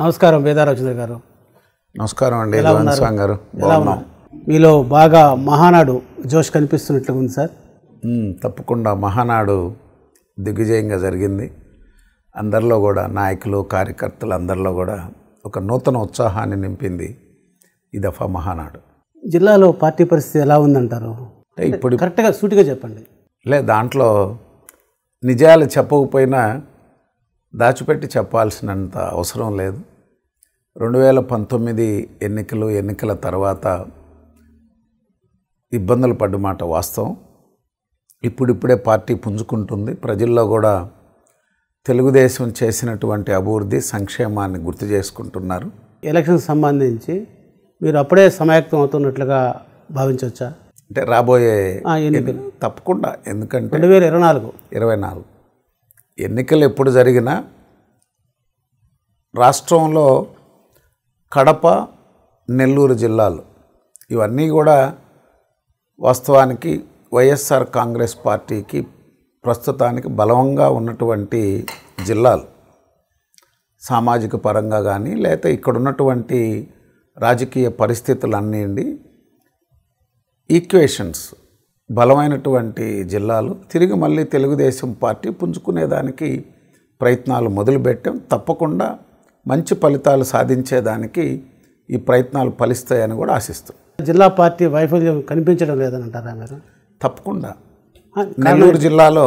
నమస్కారం వేదారావు గారు నమస్కారం అండి గారు ఎలా ఉన్నాం మీలో బాగా మహానాడు జోష్ కనిపిస్తున్నట్లు ఉంది సార్ తప్పకుండా మహానాడు దిగ్విజయంగా జరిగింది అందరిలో కూడా నాయకులు కార్యకర్తలు అందరిలో కూడా ఒక నూతన ఉత్సాహాన్ని నింపింది ఈ దఫా మహానాడు జిల్లాలో పార్టీ పరిస్థితి ఎలా ఉందంటారు ఇప్పుడు కరెక్ట్గా సూటిగా చెప్పండి లే దాంట్లో నిజాలు చెప్పకపోయినా దాచిపెట్టి చెప్పాల్సినంత అవసరం లేదు రెండు వేల పంతొమ్మిది ఎన్నికలు ఎన్నికల తర్వాత ఇబ్బందులు పడ్డమాట వాస్తవం ఇప్పుడిప్పుడే పార్టీ పుంజుకుంటుంది ప్రజల్లో కూడా తెలుగుదేశం చేసినటువంటి అభివృద్ధి సంక్షేమాన్ని గుర్తు చేసుకుంటున్నారు ఎలక్షన్ సంబంధించి మీరు అప్పుడే సమాయక్తం అవుతున్నట్లుగా భావించవచ్చా అంటే రాబోయే ఎన్నికలు తప్పకుండా ఎందుకంటే రెండు వేల ఇరవై నాలుగు ఇరవై నాలుగు ఎన్నికలు ఎప్పుడు జరిగినా రాష్ట్రంలో కడప నెల్లూరు జిల్లాలు ఇవన్నీ కూడా వాస్తవానికి వైఎస్ఆర్ కాంగ్రెస్ పార్టీకి ప్రస్తుతానికి బలంగా ఉన్నటువంటి జిల్లాలు సామాజిక పరంగా కానీ లేకపోతే ఇక్కడ ఉన్నటువంటి రాజకీయ పరిస్థితులు అన్నీ ఈక్వేషన్స్ బలమైనటువంటి జిల్లాలు తిరిగి మళ్ళీ తెలుగుదేశం పార్టీ పుంజుకునేదానికి ప్రయత్నాలు మొదలుపెట్టాం తప్పకుండా మంచి ఫలితాలు సాధించేదానికి ఈ ప్రయత్నాలు ఫలిస్తాయని కూడా ఆశిస్తాం జిల్లా పార్టీ వైఫల్యం కనిపించడం లేదని అంటారా మీరు తప్పకుండా నెల్లూరు జిల్లాలో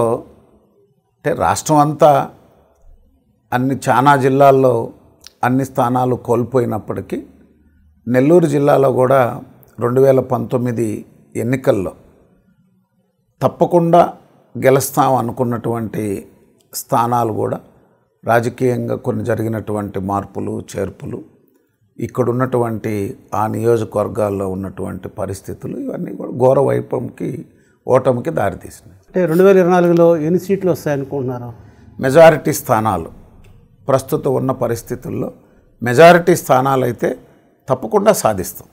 అంటే రాష్ట్రం అంతా అన్ని చాలా జిల్లాల్లో అన్ని స్థానాలు కోల్పోయినప్పటికీ నెల్లూరు జిల్లాలో కూడా రెండు వేల పంతొమ్మిది ఎన్నికల్లో తప్పకుండా గెలుస్తాం అనుకున్నటువంటి స్థానాలు కూడా రాజకీయంగా కొన్ని జరిగినటువంటి మార్పులు చేర్పులు ఇక్కడ ఉన్నటువంటి ఆ నియోజకవర్గాల్లో ఉన్నటువంటి పరిస్థితులు ఇవన్నీ కూడా ఘోర వైపంకి ఓటమికి దారితీసినాయి అంటే రెండు వేల ఇరవై నాలుగులో ఎన్ని సీట్లు వస్తాయనుకుంటున్నారు మెజారిటీ స్థానాలు ప్రస్తుతం ఉన్న పరిస్థితుల్లో మెజారిటీ స్థానాలు అయితే తప్పకుండా సాధిస్తాం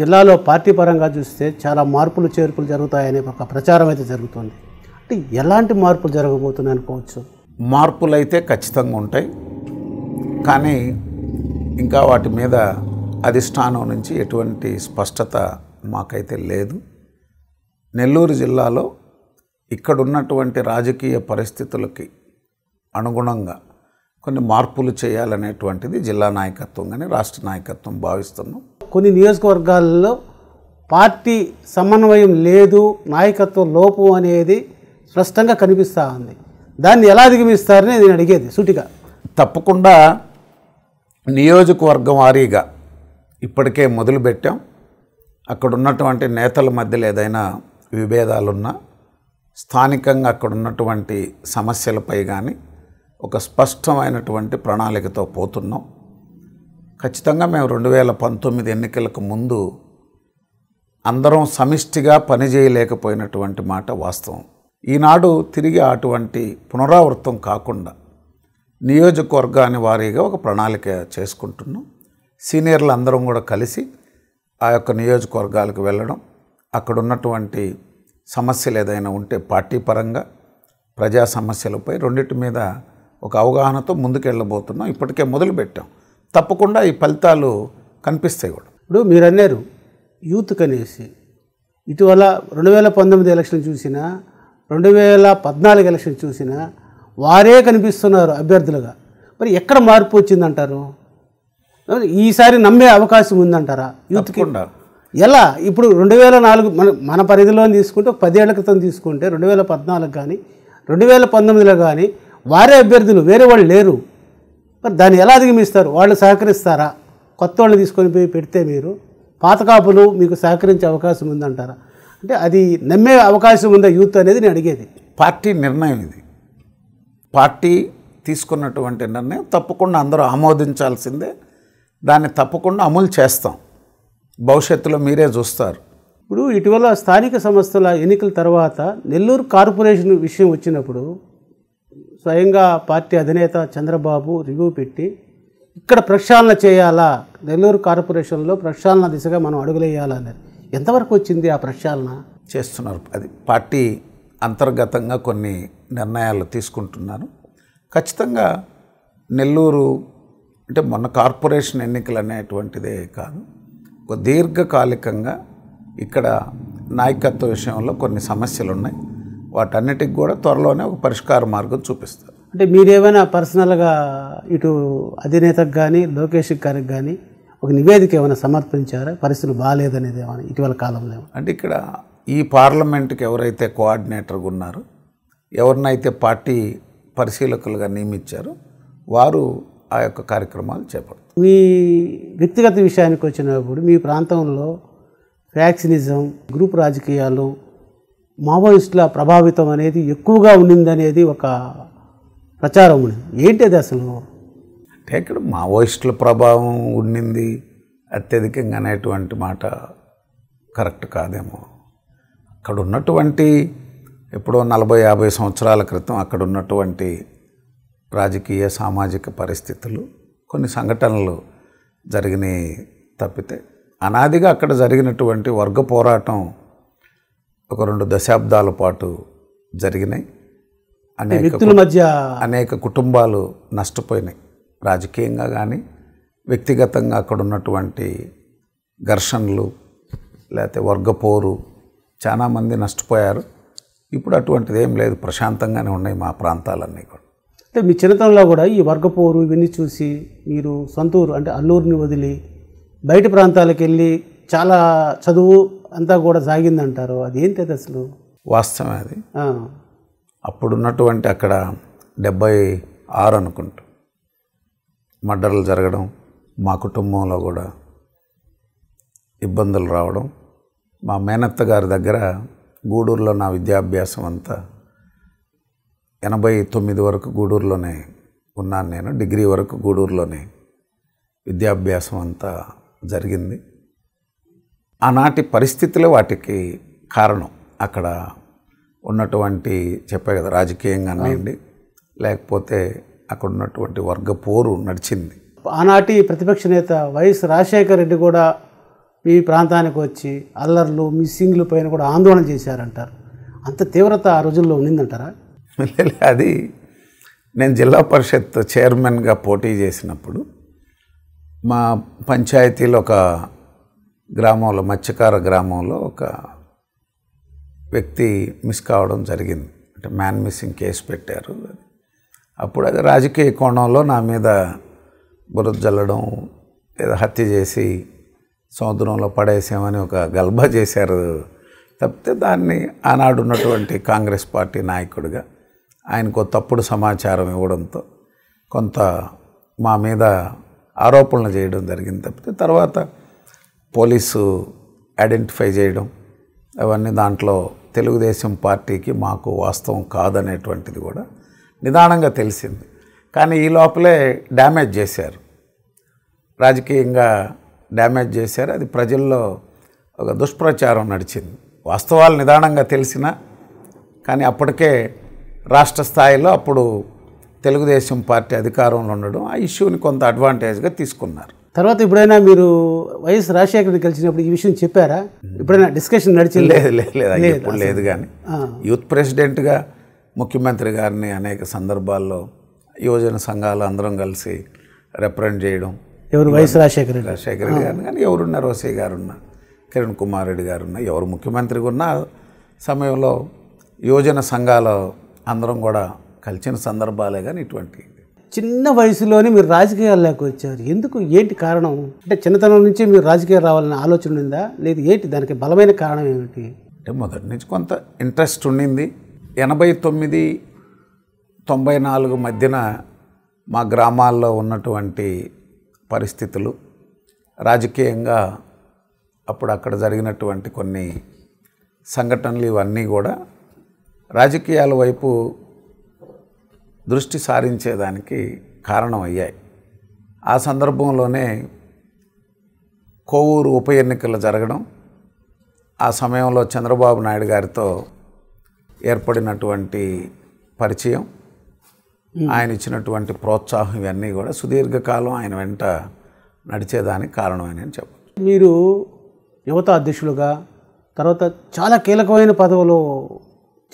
జిల్లాలో పార్టీ పరంగా చూస్తే చాలా మార్పులు చేర్పులు జరుగుతాయనే ఒక ప్రచారం అయితే జరుగుతుంది అంటే ఎలాంటి మార్పులు జరగబోతున్నాయి అనుకోవచ్చు మార్పులైతే ఖచ్చితంగా ఉంటాయి కానీ ఇంకా వాటి మీద అధిష్టానం నుంచి ఎటువంటి స్పష్టత మాకైతే లేదు నెల్లూరు జిల్లాలో ఇక్కడున్నటువంటి రాజకీయ పరిస్థితులకి అనుగుణంగా కొన్ని మార్పులు చేయాలనేటువంటిది జిల్లా నాయకత్వం కానీ రాష్ట్ర నాయకత్వం భావిస్తున్నాం కొన్ని నియోజకవర్గాల్లో పార్టీ సమన్వయం లేదు నాయకత్వం లోపు అనేది స్పష్టంగా కనిపిస్తూ ఉంది దాన్ని ఎలా అధిగమిస్తారని నేను అడిగేది సూటిగా తప్పకుండా నియోజకవర్గం వారీగా ఇప్పటికే మొదలుపెట్టాం అక్కడ ఉన్నటువంటి నేతల మధ్యలో ఏదైనా విభేదాలున్నా స్థానికంగా అక్కడ ఉన్నటువంటి సమస్యలపై కానీ ఒక స్పష్టమైనటువంటి ప్రణాళికతో పోతున్నాం ఖచ్చితంగా మేము రెండు వేల పంతొమ్మిది ఎన్నికలకు ముందు అందరం సమిష్టిగా పనిచేయలేకపోయినటువంటి మాట వాస్తవం ఈనాడు తిరిగి అటువంటి పునరావృతం కాకుండా నియోజకవర్గాన్ని వారీగా ఒక ప్రణాళిక చేసుకుంటున్నాం సీనియర్లు అందరం కూడా కలిసి ఆ యొక్క నియోజకవర్గాలకు వెళ్ళడం అక్కడ ఉన్నటువంటి సమస్యలు ఏదైనా ఉంటే పార్టీ పరంగా ప్రజా సమస్యలపై రెండింటి మీద ఒక అవగాహనతో ముందుకెళ్ళబోతున్నాం ఇప్పటికే మొదలుపెట్టాం తప్పకుండా ఈ ఫలితాలు కనిపిస్తాయి కూడా ఇప్పుడు మీరు అన్నారు యూత్ కనేసి ఇటీవల రెండు వేల పంతొమ్మిది ఎలక్షన్ చూసినా రెండు వేల పద్నాలుగు ఎలక్షన్ చూసినా వారే కనిపిస్తున్నారు అభ్యర్థులుగా మరి ఎక్కడ మార్పు వచ్చిందంటారు ఈసారి నమ్మే అవకాశం ఉందంటారా యూత్కి ఎలా ఇప్పుడు రెండు వేల నాలుగు మన మన పరిధిలో తీసుకుంటే ఒక పదేళ్ల క్రితం తీసుకుంటే రెండు వేల పద్నాలుగు కానీ రెండు వేల పంతొమ్మిదిలో కానీ వారే అభ్యర్థులు వేరే వాళ్ళు లేరు మరి దాన్ని ఎలా అధిగమిస్తారు వాళ్ళు సహకరిస్తారా కొత్త వాళ్ళని తీసుకొని పోయి పెడితే మీరు పాత కాపులు మీకు సహకరించే అవకాశం ఉందంటారా అంటే అది నమ్మే అవకాశం ఉందా యూత్ అనేది నేను అడిగేది పార్టీ నిర్ణయం ఇది పార్టీ తీసుకున్నటువంటి నిర్ణయం తప్పకుండా అందరూ ఆమోదించాల్సిందే దాన్ని తప్పకుండా అమలు చేస్తాం భవిష్యత్తులో మీరే చూస్తారు ఇప్పుడు ఇటీవల స్థానిక సంస్థల ఎన్నికల తర్వాత నెల్లూరు కార్పొరేషన్ విషయం వచ్చినప్పుడు స్వయంగా పార్టీ అధినేత చంద్రబాబు రివ్యూ పెట్టి ఇక్కడ ప్రక్షాళన చేయాలా నెల్లూరు కార్పొరేషన్లో ప్రక్షాళన దిశగా మనం అడుగులేయాలన్నది ఎంతవరకు వచ్చింది ఆ ప్రక్షాళన చేస్తున్నారు అది పార్టీ అంతర్గతంగా కొన్ని నిర్ణయాలు తీసుకుంటున్నారు ఖచ్చితంగా నెల్లూరు అంటే మొన్న కార్పొరేషన్ ఎన్నికలు అనేటువంటిదే కాదు ఒక దీర్ఘకాలికంగా ఇక్కడ నాయకత్వ విషయంలో కొన్ని సమస్యలు ఉన్నాయి వాటన్నిటికి కూడా త్వరలోనే ఒక పరిష్కార మార్గం చూపిస్తారు అంటే మీరేమైనా పర్సనల్గా ఇటు అధినేతకు కానీ లోకేష్కి కానీ కానీ ఒక నివేదిక ఏమైనా సమర్పించారా పరిస్థితులు బాగాలేదనేది ఏమైనా ఇటీవల కాలంలో అంటే ఇక్కడ ఈ పార్లమెంట్కి ఎవరైతే కోఆర్డినేటర్గా ఉన్నారో ఎవరినైతే పార్టీ పరిశీలకులుగా నియమించారో వారు ఆ యొక్క కార్యక్రమాలు చేపడు మీ వ్యక్తిగత విషయానికి వచ్చినప్పుడు మీ ప్రాంతంలో ఫ్యాక్సినిజం గ్రూప్ రాజకీయాలు మావోయిస్టుల ప్రభావితం అనేది ఎక్కువగా ఉండిందనేది ఒక ప్రచారం ఉండింది ఏంటి అది అసలు అంటే ఇక్కడ మావోయిస్టుల ప్రభావం ఉండింది అత్యధికంగా అనేటువంటి మాట కరెక్ట్ కాదేమో అక్కడ ఉన్నటువంటి ఎప్పుడో నలభై యాభై సంవత్సరాల క్రితం అక్కడ ఉన్నటువంటి రాజకీయ సామాజిక పరిస్థితులు కొన్ని సంఘటనలు జరిగినాయి తప్పితే అనాదిగా అక్కడ జరిగినటువంటి వర్గ పోరాటం ఒక రెండు దశాబ్దాల పాటు జరిగినాయి అనేక వ్యక్తుల మధ్య అనేక కుటుంబాలు నష్టపోయినాయి రాజకీయంగా కానీ వ్యక్తిగతంగా అక్కడ ఉన్నటువంటి ఘర్షణలు లేకపోతే వర్గపోరు చాలామంది నష్టపోయారు ఇప్పుడు అటువంటిది ఏం లేదు ప్రశాంతంగానే ఉన్నాయి మా ప్రాంతాలన్నీ కూడా అంటే మీ చిన్నతనంలో కూడా ఈ వర్గపోరు ఇవన్నీ చూసి మీరు సొంతూరు అంటే అల్లూరిని వదిలి బయట ప్రాంతాలకు వెళ్ళి చాలా చదువు అంతా కూడా సాగిందంటారు అది ఏంటి అది అసలు వాస్తవం అది అప్పుడున్నటువంటి అక్కడ డెబ్బై ఆరు అనుకుంటా మర్డర్లు జరగడం మా కుటుంబంలో కూడా ఇబ్బందులు రావడం మా మేనత్త గారి దగ్గర గూడూరులో నా విద్యాభ్యాసం అంతా ఎనభై తొమ్మిది వరకు గూడూరులోనే ఉన్నాను నేను డిగ్రీ వరకు గూడూరులోనే విద్యాభ్యాసం అంతా జరిగింది ఆనాటి పరిస్థితులే వాటికి కారణం అక్కడ ఉన్నటువంటి చెప్పే కదా రాజకీయంగా కానివ్వండి లేకపోతే అక్కడ ఉన్నటువంటి వర్గ పోరు నడిచింది ఆనాటి ప్రతిపక్ష నేత వైఎస్ రాజశేఖర రెడ్డి కూడా ఈ ప్రాంతానికి వచ్చి అల్లర్లు మిస్సింగ్లు పైన కూడా ఆందోళన చేశారంటారు అంత తీవ్రత ఆ రోజుల్లో ఉండిందంటారా అది నేను జిల్లా పరిషత్ చైర్మన్గా పోటీ చేసినప్పుడు మా పంచాయతీలో ఒక గ్రామంలో మత్స్యకార గ్రామంలో ఒక వ్యక్తి మిస్ కావడం జరిగింది అంటే మ్యాన్ మిస్సింగ్ కేసు పెట్టారు అది అప్పుడు అది రాజకీయ కోణంలో నా మీద బురద జల్లడం లేదా హత్య చేసి సముద్రంలో పడేసామని ఒక గల్బా చేశారు తప్పితే దాన్ని ఆనాడు ఉన్నటువంటి కాంగ్రెస్ పార్టీ నాయకుడిగా ఆయనకు తప్పుడు సమాచారం ఇవ్వడంతో కొంత మా మీద ఆరోపణలు చేయడం జరిగింది తప్పితే తర్వాత పోలీసు ఐడెంటిఫై చేయడం అవన్నీ దాంట్లో తెలుగుదేశం పార్టీకి మాకు వాస్తవం కాదనేటువంటిది కూడా నిదానంగా తెలిసింది కానీ ఈ లోపలే డ్యామేజ్ చేశారు రాజకీయంగా డ్యామేజ్ చేశారు అది ప్రజల్లో ఒక దుష్ప్రచారం నడిచింది వాస్తవాలు నిదానంగా తెలిసిన కానీ అప్పటికే రాష్ట్ర స్థాయిలో అప్పుడు తెలుగుదేశం పార్టీ అధికారంలో ఉండడం ఆ ఇష్యూని కొంత అడ్వాంటేజ్గా తీసుకున్నారు తర్వాత ఎప్పుడైనా మీరు వైఎస్ రాజశేఖర్ని కలిసినప్పుడు ఈ విషయం చెప్పారా ఎప్పుడైనా డిస్కషన్ నడిచింది లేదు లేదు లేదు కానీ యూత్ ప్రెసిడెంట్గా ముఖ్యమంత్రి గారిని అనేక సందర్భాల్లో యువజన సంఘాలు అందరం కలిసి రిప్రజెంట్ చేయడం ఎవరు వైఎస్ రాజశేఖర రాజశేఖర రెడ్డి గారిని కానీ ఎవరున్న రోసే ఉన్నా కిరణ్ కుమార్ రెడ్డి గారు ఉన్నా ఎవరు ముఖ్యమంత్రి ఉన్నా సమయంలో యువజన సంఘాలు అందరం కూడా కలిసిన సందర్భాలే కానీ ఇటువంటి చిన్న వయసులోనే మీరు రాజకీయాల్లోకి వచ్చారు ఎందుకు ఏంటి కారణం అంటే చిన్నతనం నుంచి మీరు రాజకీయాలు రావాలని ఆలోచన ఉందా లేదు ఏంటి దానికి బలమైన కారణం ఏమిటి అంటే మొదటి నుంచి కొంత ఇంట్రెస్ట్ ఉండింది ఎనభై తొమ్మిది తొంభై నాలుగు మధ్యన మా గ్రామాల్లో ఉన్నటువంటి పరిస్థితులు రాజకీయంగా అప్పుడు అక్కడ జరిగినటువంటి కొన్ని సంఘటనలు ఇవన్నీ కూడా రాజకీయాల వైపు దృష్టి సారించేదానికి కారణమయ్యాయి ఆ సందర్భంలోనే కోవూరు ఉప ఎన్నికలు జరగడం ఆ సమయంలో చంద్రబాబు నాయుడు గారితో ఏర్పడినటువంటి పరిచయం ఆయన ఇచ్చినటువంటి ప్రోత్సాహం ఇవన్నీ కూడా సుదీర్ఘకాలం ఆయన వెంట నడిచేదానికి కారణమని అని చెప్పచ్చు మీరు యువత అధ్యక్షులుగా తర్వాత చాలా కీలకమైన పదవులు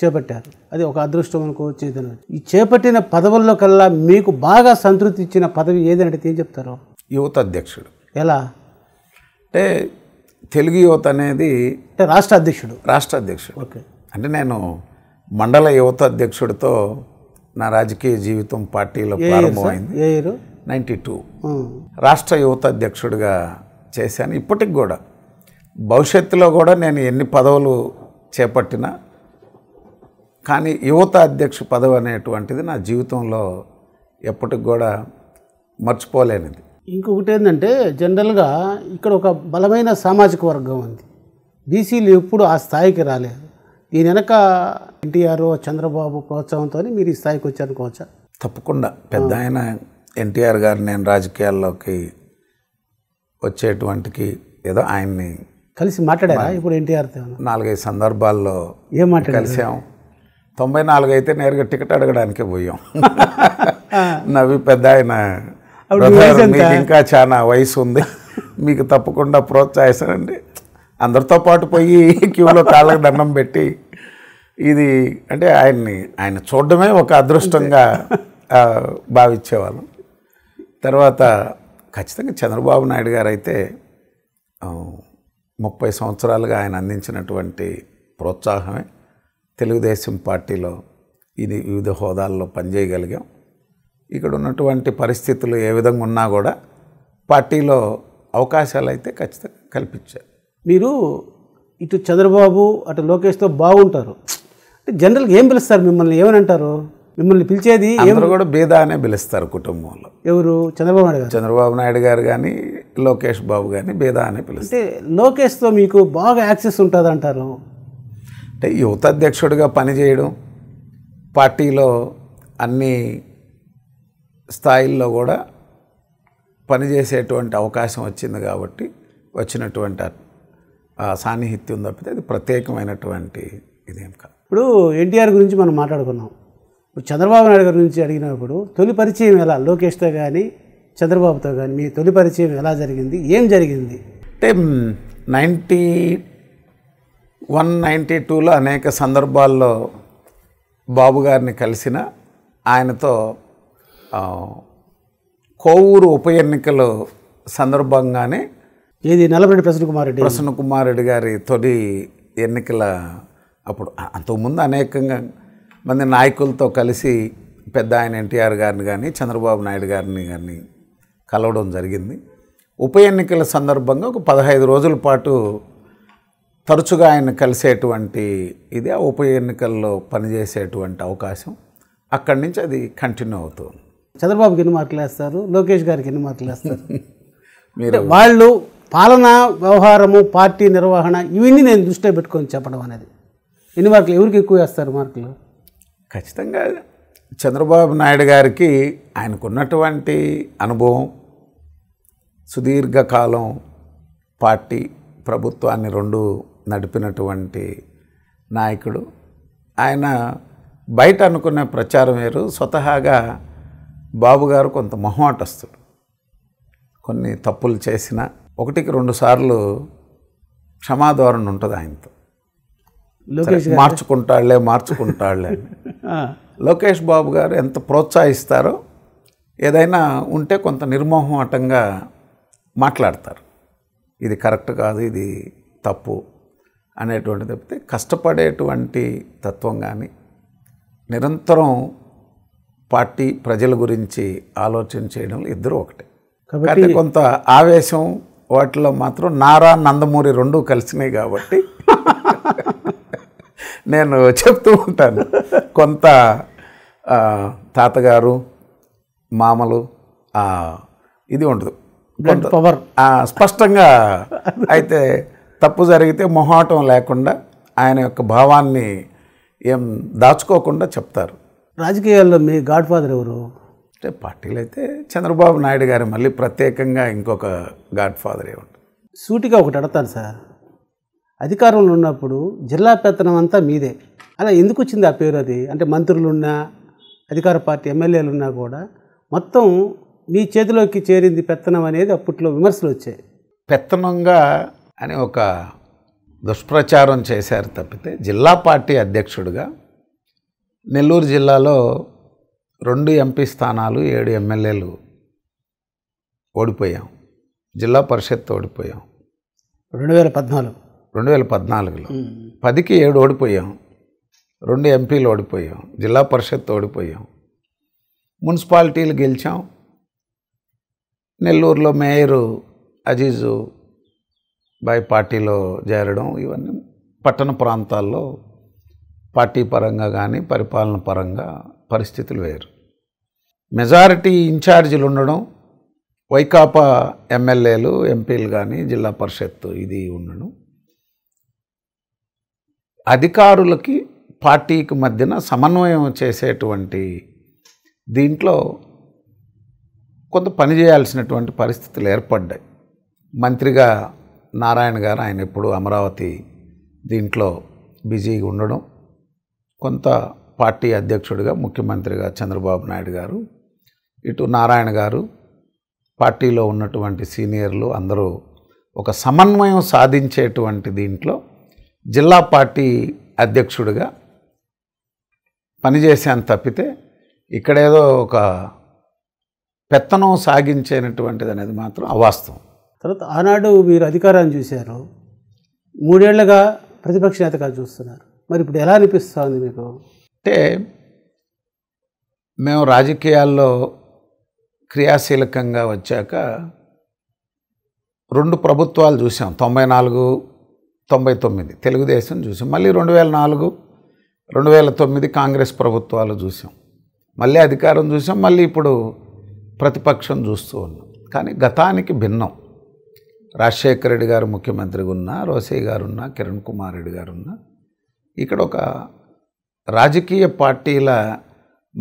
చేపట్టారు అది ఒక అదృష్టం అనుకో ఏదైనా ఈ చేపట్టిన పదవుల్లో కల్లా మీకు బాగా సంతృప్తి ఇచ్చిన పదవి ఏదంటే ఏం చెప్తారు యువత అధ్యక్షుడు ఎలా అంటే తెలుగు యువత అనేది అంటే రాష్ట్ర అధ్యక్షుడు రాష్ట్ర అధ్యక్షుడు ఓకే అంటే నేను మండల యువత అధ్యక్షుడితో నా రాజకీయ జీవితం పార్టీలో ప్రారంభమైంది నైంటీ టూ రాష్ట్ర యువత అధ్యక్షుడిగా చేశాను ఇప్పటికి కూడా భవిష్యత్తులో కూడా నేను ఎన్ని పదవులు చేపట్టినా కానీ యువత అధ్యక్ష పదవి అనేటువంటిది నా జీవితంలో ఎప్పటికి కూడా మర్చిపోలేనిది ఇంకొకటి ఏంటంటే జనరల్గా ఇక్కడ ఒక బలమైన సామాజిక వర్గం ఉంది బీసీలు ఎప్పుడు ఆ స్థాయికి రాలేదు దీని వెనక ఎన్టీఆర్ చంద్రబాబు ప్రోత్సాహంతో మీరు ఈ స్థాయికి వచ్చారనుకోవచ్చా తప్పకుండా పెద్ద ఆయన ఎన్టీఆర్ గారు నేను రాజకీయాల్లోకి వచ్చేటువంటికి ఏదో ఆయన్ని కలిసి మాట్లాడారా ఇప్పుడు ఎన్టీఆర్ నాలుగైదు సందర్భాల్లో ఏం కలిసాం తొంభై నాలుగు అయితే నేరుగా టికెట్ అడగడానికే పోయాం నవ్వి పెద్ద ఆయన ఇంకా చాలా వయసు ఉంది మీకు తప్పకుండా ప్రోత్సహిస్తానండి అందరితో పాటు పోయి క్యూలో కాళ్ళకి దండం పెట్టి ఇది అంటే ఆయన్ని ఆయన చూడడమే ఒక అదృష్టంగా భావించేవాళ్ళం తర్వాత ఖచ్చితంగా చంద్రబాబు నాయుడు గారు అయితే ముప్పై సంవత్సరాలుగా ఆయన అందించినటువంటి ప్రోత్సాహమే తెలుగుదేశం పార్టీలో ఇది వివిధ హోదాల్లో పనిచేయగలిగాం ఇక్కడ ఉన్నటువంటి పరిస్థితులు ఏ విధంగా ఉన్నా కూడా పార్టీలో అవకాశాలు అయితే ఖచ్చితంగా కల్పించారు మీరు ఇటు చంద్రబాబు అటు లోకేష్తో బాగుంటారు జనరల్గా ఏం పిలుస్తారు మిమ్మల్ని ఏమని అంటారు మిమ్మల్ని పిలిచేది ఎవరు కూడా బీద అనే పిలుస్తారు కుటుంబంలో ఎవరు చంద్రబాబు నాయుడు గారు చంద్రబాబు నాయుడు గారు కానీ లోకేష్ బాబు కానీ బీద అనే పిలుస్తారు అంటే లోకేష్తో మీకు బాగా యాక్సెస్ ఉంటుంది అంటారు అంటే యువత అధ్యక్షుడిగా పనిచేయడం పార్టీలో అన్ని స్థాయిల్లో కూడా పనిచేసేటువంటి అవకాశం వచ్చింది కాబట్టి వచ్చినటువంటి సాన్నిహిత్యం తప్పితే అది ప్రత్యేకమైనటువంటి ఇదేం కాదు ఇప్పుడు ఎన్టీఆర్ గురించి మనం మాట్లాడుకున్నాం ఇప్పుడు చంద్రబాబు నాయుడు గారి గురించి అడిగినప్పుడు తొలి పరిచయం ఎలా లోకేష్తో కానీ చంద్రబాబుతో కానీ మీ తొలి పరిచయం ఎలా జరిగింది ఏం జరిగింది అంటే నైంటీ వన్ నైంటీ టూలో అనేక సందర్భాల్లో బాబు గారిని కలిసిన ఆయనతో కోవూరు ఉప ఎన్నికలు సందర్భంగానే ఇది నలబడి ప్రసన్న కుమార్ రెడ్డి ప్రసన్న కుమార్ రెడ్డి గారి తొలి ఎన్నికల అప్పుడు అంతకుముందు అనేకంగా మంది నాయకులతో కలిసి పెద్ద ఆయన ఎన్టీఆర్ గారిని కానీ చంద్రబాబు నాయుడు గారిని కానీ కలవడం జరిగింది ఉప ఎన్నికల సందర్భంగా ఒక పదహైదు రోజుల పాటు తరచుగా ఆయన కలిసేటువంటి ఇది ఆ ఉప ఎన్నికల్లో పనిచేసేటువంటి అవకాశం అక్కడి నుంచి అది కంటిన్యూ అవుతుంది చంద్రబాబుకి ఎన్ని మార్కులు వేస్తారు లోకేష్ గారికి ఎన్ని మార్కులు వేస్తారు మీరు వాళ్ళు పాలన వ్యవహారము పార్టీ నిర్వహణ ఇవన్నీ నేను దృష్టిలో పెట్టుకొని చెప్పడం అనేది ఎన్ని మార్కులు ఎవరికి ఎక్కువ వేస్తారు మార్కులు ఖచ్చితంగా చంద్రబాబు నాయుడు గారికి ఆయనకున్నటువంటి అనుభవం సుదీర్ఘకాలం పార్టీ ప్రభుత్వాన్ని రెండు నడిపినటువంటి నాయకుడు ఆయన బయట అనుకునే ప్రచారం వేరు స్వతహాగా బాబుగారు కొంత మొహమాటస్తుడు కొన్ని తప్పులు చేసిన ఒకటికి రెండు సార్లు క్షమాధోరణ ఉంటుంది ఆయనతో మార్చుకుంటాడులే మార్చుకుంటాడులే లోకేష్ బాబు గారు ఎంత ప్రోత్సహిస్తారో ఏదైనా ఉంటే కొంత నిర్మోహమాటంగా మాట్లాడతారు ఇది కరెక్ట్ కాదు ఇది తప్పు అనేటువంటి తప్పితే కష్టపడేటువంటి తత్వం కానీ నిరంతరం పార్టీ ప్రజల గురించి ఆలోచన చేయడం ఇద్దరు ఒకటే కాబట్టి కొంత ఆవేశం వాటిలో మాత్రం నారా నందమూరి రెండూ కలిసినాయి కాబట్టి నేను చెప్తూ ఉంటాను కొంత తాతగారు మామలు ఇది ఉండదు పవర్ స్పష్టంగా అయితే తప్పు జరిగితే మొహాటం లేకుండా ఆయన యొక్క భావాన్ని ఏం దాచుకోకుండా చెప్తారు రాజకీయాల్లో మీ గాడ్ ఫాదర్ ఎవరు అంటే పార్టీలు అయితే చంద్రబాబు నాయుడు గారు మళ్ళీ ప్రత్యేకంగా ఇంకొక గాడ్ ఫాదర్ ఉంటుంది సూటిగా ఒకటి అడతాను సార్ అధికారంలో ఉన్నప్పుడు జిల్లా పెత్తనం అంతా మీదే అలా ఎందుకు వచ్చింది ఆ పేరు అది అంటే మంత్రులున్నా అధికార పార్టీ ఎమ్మెల్యేలు ఉన్నా కూడా మొత్తం మీ చేతిలోకి చేరింది పెత్తనం అనేది అప్పట్లో విమర్శలు వచ్చాయి పెత్తనంగా అని ఒక దుష్ప్రచారం చేశారు తప్పితే జిల్లా పార్టీ అధ్యక్షుడిగా నెల్లూరు జిల్లాలో రెండు ఎంపీ స్థానాలు ఏడు ఎమ్మెల్యేలు ఓడిపోయాం జిల్లా పరిషత్ ఓడిపోయాం రెండు వేల పద్నాలుగు రెండు వేల పద్నాలుగులో పదికి ఏడు ఓడిపోయాం రెండు ఎంపీలు ఓడిపోయాం జిల్లా పరిషత్ ఓడిపోయాం మున్సిపాలిటీలు గెలిచాం నెల్లూరులో మేయరు అజీజు బాయ్ పార్టీలో చేరడం ఇవన్నీ పట్టణ ప్రాంతాల్లో పార్టీ పరంగా కానీ పరిపాలన పరంగా పరిస్థితులు వేరు మెజారిటీ ఇన్ఛార్జీలు ఉండడం వైకాపా ఎమ్మెల్యేలు ఎంపీలు కానీ జిల్లా పరిషత్ ఇది ఉండడం అధికారులకి పార్టీకి మధ్యన సమన్వయం చేసేటువంటి దీంట్లో కొంత పని చేయాల్సినటువంటి పరిస్థితులు ఏర్పడ్డాయి మంత్రిగా నారాయణ గారు ఆయన ఎప్పుడు అమరావతి దీంట్లో బిజీగా ఉండడం కొంత పార్టీ అధ్యక్షుడిగా ముఖ్యమంత్రిగా చంద్రబాబు నాయుడు గారు ఇటు నారాయణ గారు పార్టీలో ఉన్నటువంటి సీనియర్లు అందరూ ఒక సమన్వయం సాధించేటువంటి దీంట్లో జిల్లా పార్టీ అధ్యక్షుడిగా పనిచేసాను తప్పితే ఇక్కడేదో ఒక పెత్తనం సాగించేటువంటిది అనేది మాత్రం అవాస్తవం తర్వాత ఆనాడు మీరు అధికారాన్ని చూశారు మూడేళ్లుగా ప్రతిపక్ష నేతగా చూస్తున్నారు మరి ఇప్పుడు ఎలా అనిపిస్తుంది మీకు అంటే మేము రాజకీయాల్లో క్రియాశీలకంగా వచ్చాక రెండు ప్రభుత్వాలు చూసాం తొంభై నాలుగు తొంభై తొమ్మిది తెలుగుదేశం చూసాం మళ్ళీ రెండు వేల నాలుగు రెండు వేల తొమ్మిది కాంగ్రెస్ ప్రభుత్వాలు చూసాం మళ్ళీ అధికారం చూసాం మళ్ళీ ఇప్పుడు ప్రతిపక్షం చూస్తూ ఉన్నాం కానీ గతానికి భిన్నం రాజశేఖర రెడ్డి గారు ముఖ్యమంత్రిగా ఉన్నా రోసయ్య గారు ఉన్న కిరణ్ కుమార్ రెడ్డి గారు ఉన్న ఇక్కడ ఒక రాజకీయ పార్టీల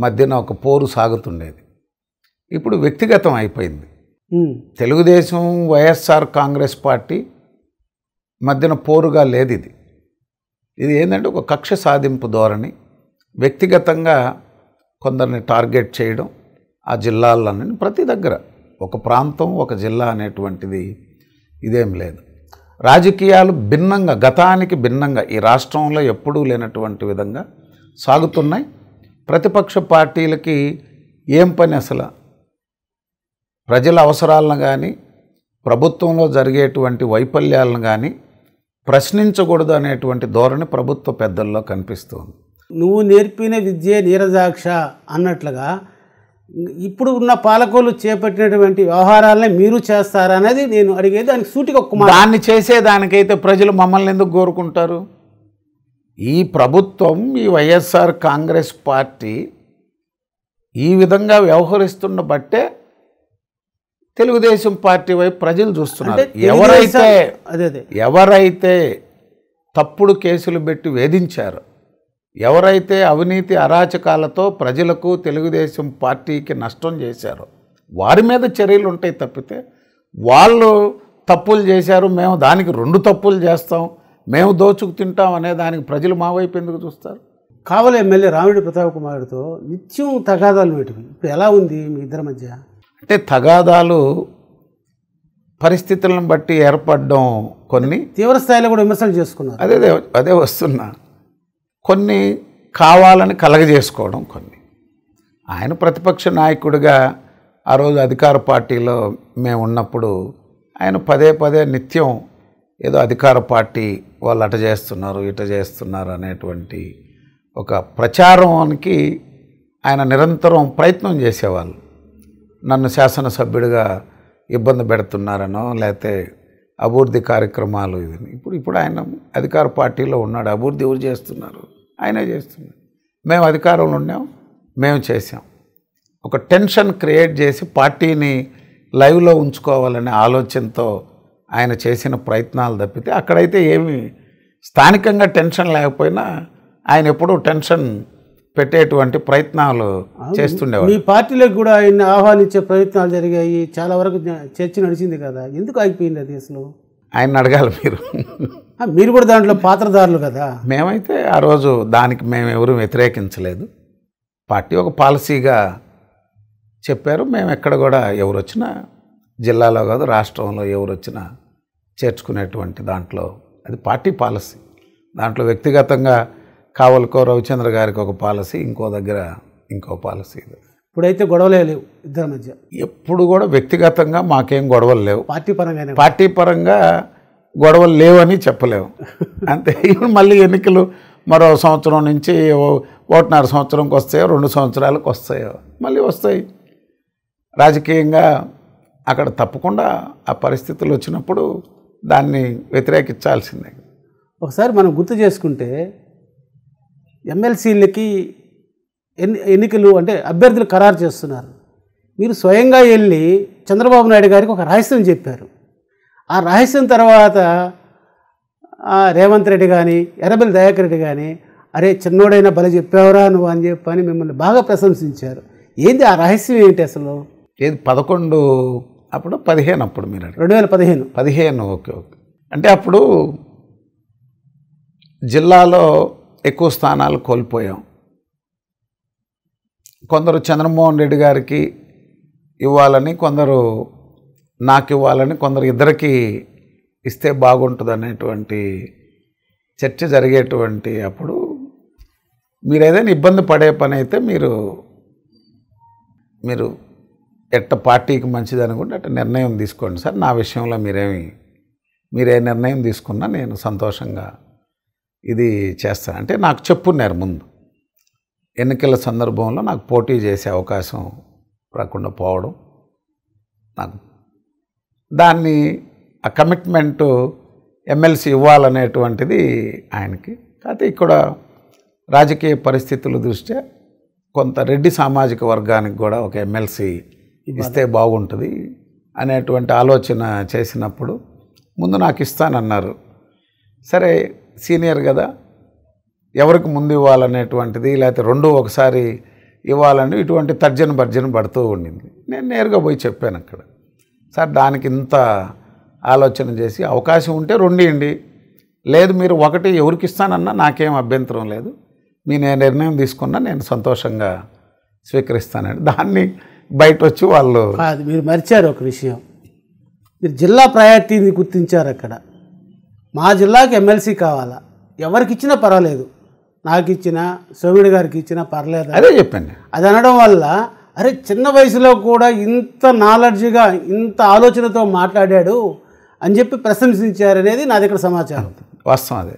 మధ్యన ఒక పోరు సాగుతుండేది ఇప్పుడు వ్యక్తిగతం అయిపోయింది తెలుగుదేశం వైఎస్ఆర్ కాంగ్రెస్ పార్టీ మధ్యన పోరుగా లేదు ఇది ఇది ఏంటంటే ఒక కక్ష సాధింపు ధోరణి వ్యక్తిగతంగా కొందరిని టార్గెట్ చేయడం ఆ జిల్లాలన్నీ ప్రతి దగ్గర ఒక ప్రాంతం ఒక జిల్లా అనేటువంటిది ఇదేం లేదు రాజకీయాలు భిన్నంగా గతానికి భిన్నంగా ఈ రాష్ట్రంలో ఎప్పుడూ లేనటువంటి విధంగా సాగుతున్నాయి ప్రతిపక్ష పార్టీలకి ఏం పని అసలు ప్రజల అవసరాలను కానీ ప్రభుత్వంలో జరిగేటువంటి వైఫల్యాలను కానీ ప్రశ్నించకూడదు అనేటువంటి ధోరణి ప్రభుత్వ పెద్దల్లో కనిపిస్తుంది నువ్వు నేర్పిన విద్యే నీరజాక్ష అన్నట్లుగా ఇప్పుడు ఉన్న పాలకులు చేపట్టినటువంటి వ్యవహారాలనే మీరు చేస్తారనేది నేను అడిగేది దానికి సూటిగా ఒక్క దాన్ని చేసేదానికైతే ప్రజలు మమ్మల్ని ఎందుకు కోరుకుంటారు ఈ ప్రభుత్వం ఈ వైఎస్ఆర్ కాంగ్రెస్ పార్టీ ఈ విధంగా వ్యవహరిస్తున్న బట్టే తెలుగుదేశం పార్టీ వైపు ప్రజలు చూస్తున్నారు ఎవరైతే ఎవరైతే తప్పుడు కేసులు పెట్టి వేధించారు ఎవరైతే అవినీతి అరాచకాలతో ప్రజలకు తెలుగుదేశం పార్టీకి నష్టం చేశారో వారి మీద చర్యలు ఉంటాయి తప్పితే వాళ్ళు తప్పులు చేశారు మేము దానికి రెండు తప్పులు చేస్తాం మేము దోచుకు తింటాం అనే దానికి ప్రజలు మా వైపు ఎందుకు చూస్తారు కావాలి ఎమ్మెల్యే రామిడి ప్రతాప్ కుమార్తో నిత్యం తగాదాలు పెట్టుకుని ఇప్పుడు ఎలా ఉంది మీ ఇద్దరి మధ్య అంటే తగాదాలు పరిస్థితులను బట్టి ఏర్పడడం కొన్ని తీవ్రస్థాయిలో కూడా విమర్శలు చేసుకున్నారు అదే అదే వస్తున్నా కొన్ని కావాలని కలగజేసుకోవడం కొన్ని ఆయన ప్రతిపక్ష నాయకుడిగా ఆ రోజు అధికార పార్టీలో మేము ఉన్నప్పుడు ఆయన పదే పదే నిత్యం ఏదో అధికార పార్టీ వాళ్ళు అట చేస్తున్నారు ఇట చేస్తున్నారు అనేటువంటి ఒక ప్రచారానికి ఆయన నిరంతరం ప్రయత్నం చేసేవాళ్ళు నన్ను శాసనసభ్యుడిగా ఇబ్బంది పెడుతున్నారనో లేకపోతే అభివృద్ధి కార్యక్రమాలు ఇది ఇప్పుడు ఇప్పుడు ఆయన అధికార పార్టీలో ఉన్నాడు అభివృద్ధి ఎవరు చేస్తున్నారు ఆయనే చేస్తున్నారు మేము అధికారంలో ఉన్నాం మేము చేసాం ఒక టెన్షన్ క్రియేట్ చేసి పార్టీని లైవ్లో ఉంచుకోవాలనే ఆలోచనతో ఆయన చేసిన ప్రయత్నాలు తప్పితే అక్కడైతే ఏమి స్థానికంగా టెన్షన్ లేకపోయినా ఆయన ఎప్పుడూ టెన్షన్ పెట్టేటువంటి ప్రయత్నాలు చేస్తుండేవారు మీ పార్టీలకు కూడా ఆయన ఆహ్వానించే ప్రయత్నాలు జరిగాయి చాలా వరకు చర్చ నడిచింది కదా ఎందుకు ఆగిపోయింది అది అసలు ఆయన అడగాలి మీరు మీరు కూడా దాంట్లో పాత్రదారులు కదా మేమైతే ఆ రోజు దానికి మేము ఎవరు వ్యతిరేకించలేదు పార్టీ ఒక పాలసీగా చెప్పారు మేము ఎక్కడ కూడా ఎవరు వచ్చినా జిల్లాలో కాదు రాష్ట్రంలో ఎవరు వచ్చినా చేర్చుకునేటువంటి దాంట్లో అది పార్టీ పాలసీ దాంట్లో వ్యక్తిగతంగా కావలకో రవిచంద్ర గారికి ఒక పాలసీ ఇంకో దగ్గర ఇంకో పాలసీ ఇప్పుడైతే గొడవలే లేవు ఇద్దరి మధ్య ఎప్పుడు కూడా వ్యక్తిగతంగా మాకేం గొడవలు లేవు పార్టీ పరంగా పార్టీ పరంగా గొడవలు లేవని చెప్పలేము అంతే మళ్ళీ ఎన్నికలు మరో సంవత్సరం నుంచి ఒకటిన్నర సంవత్సరంకి వస్తాయో రెండు సంవత్సరాలకు వస్తాయో మళ్ళీ వస్తాయి రాజకీయంగా అక్కడ తప్పకుండా ఆ పరిస్థితులు వచ్చినప్పుడు దాన్ని వ్యతిరేకించాల్సిందే ఒకసారి మనం గుర్తు చేసుకుంటే ఎమ్మెల్సీలకి ఎన్ని ఎన్నికలు అంటే అభ్యర్థులు ఖరారు చేస్తున్నారు మీరు స్వయంగా వెళ్ళి చంద్రబాబు నాయుడు గారికి ఒక రహస్యం చెప్పారు ఆ రహస్యం తర్వాత రేవంత్ రెడ్డి కానీ ఎర్రబెల్లి దయాకర్ రెడ్డి కానీ అరే చిన్నోడైనా బల చెప్పావురా నువ్వు అని చెప్పని మిమ్మల్ని బాగా ప్రశంసించారు ఏంది ఆ రహస్యం ఏంటి అసలు ఏది పదకొండు అప్పుడు పదిహేను అప్పుడు మీరు రెండు వేల పదిహేను పదిహేను ఓకే ఓకే అంటే అప్పుడు జిల్లాలో ఎక్కువ స్థానాలు కోల్పోయాం కొందరు చంద్రమోహన్ రెడ్డి గారికి ఇవ్వాలని కొందరు నాకు ఇవ్వాలని కొందరు ఇద్దరికి ఇస్తే బాగుంటుంది అనేటువంటి చర్చ జరిగేటువంటి అప్పుడు మీరు ఏదైనా ఇబ్బంది పడే పని అయితే మీరు మీరు ఎట్ట పార్టీకి మంచిది అనుకుంటే అట్ట నిర్ణయం తీసుకోండి సార్ నా విషయంలో మీరేమి మీరే నిర్ణయం తీసుకున్నా నేను సంతోషంగా ఇది చేస్తాను అంటే నాకు చెప్పున్నారు ముందు ఎన్నికల సందర్భంలో నాకు పోటీ చేసే అవకాశం రాకుండా పోవడం నాకు దాన్ని ఆ కమిట్మెంట్ ఎమ్మెల్సీ ఇవ్వాలనేటువంటిది ఆయనకి కాకపోతే ఇక్కడ రాజకీయ పరిస్థితులు దృష్ట్యా కొంత రెడ్డి సామాజిక వర్గానికి కూడా ఒక ఎమ్మెల్సీ ఇస్తే బాగుంటుంది అనేటువంటి ఆలోచన చేసినప్పుడు ముందు నాకు ఇస్తానన్నారు సరే సీనియర్ కదా ఎవరికి ముందు ఇవ్వాలనేటువంటిది లేకపోతే రెండు ఒకసారి ఇవ్వాలని ఇటువంటి తర్జన భర్జన పడుతూ ఉండింది నేను నేరుగా పోయి చెప్పాను అక్కడ సార్ దానికి ఇంత ఆలోచన చేసి అవకాశం ఉంటే రెండిండి లేదు మీరు ఒకటి ఎవరికి ఇస్తానన్నా నాకేం అభ్యంతరం లేదు మీ నేను నిర్ణయం తీసుకున్నా నేను సంతోషంగా స్వీకరిస్తానండి దాన్ని బయట వచ్చి వాళ్ళు మీరు మరిచారు ఒక విషయం మీరు జిల్లా ప్రయారిటీని గుర్తించారు అక్కడ మా జిల్లాకు ఎమ్మెల్సీ కావాలా ఎవరికి ఇచ్చినా పర్వాలేదు నాకు ఇచ్చినా సోమిడి గారికి ఇచ్చినా పర్లేదు అదే చెప్పండి అది అనడం వల్ల అరే చిన్న వయసులో కూడా ఇంత నాలెడ్జ్గా ఇంత ఆలోచనతో మాట్లాడాడు అని చెప్పి ప్రశంసించారు అనేది నా దగ్గర సమాచారం వాస్తవం అదే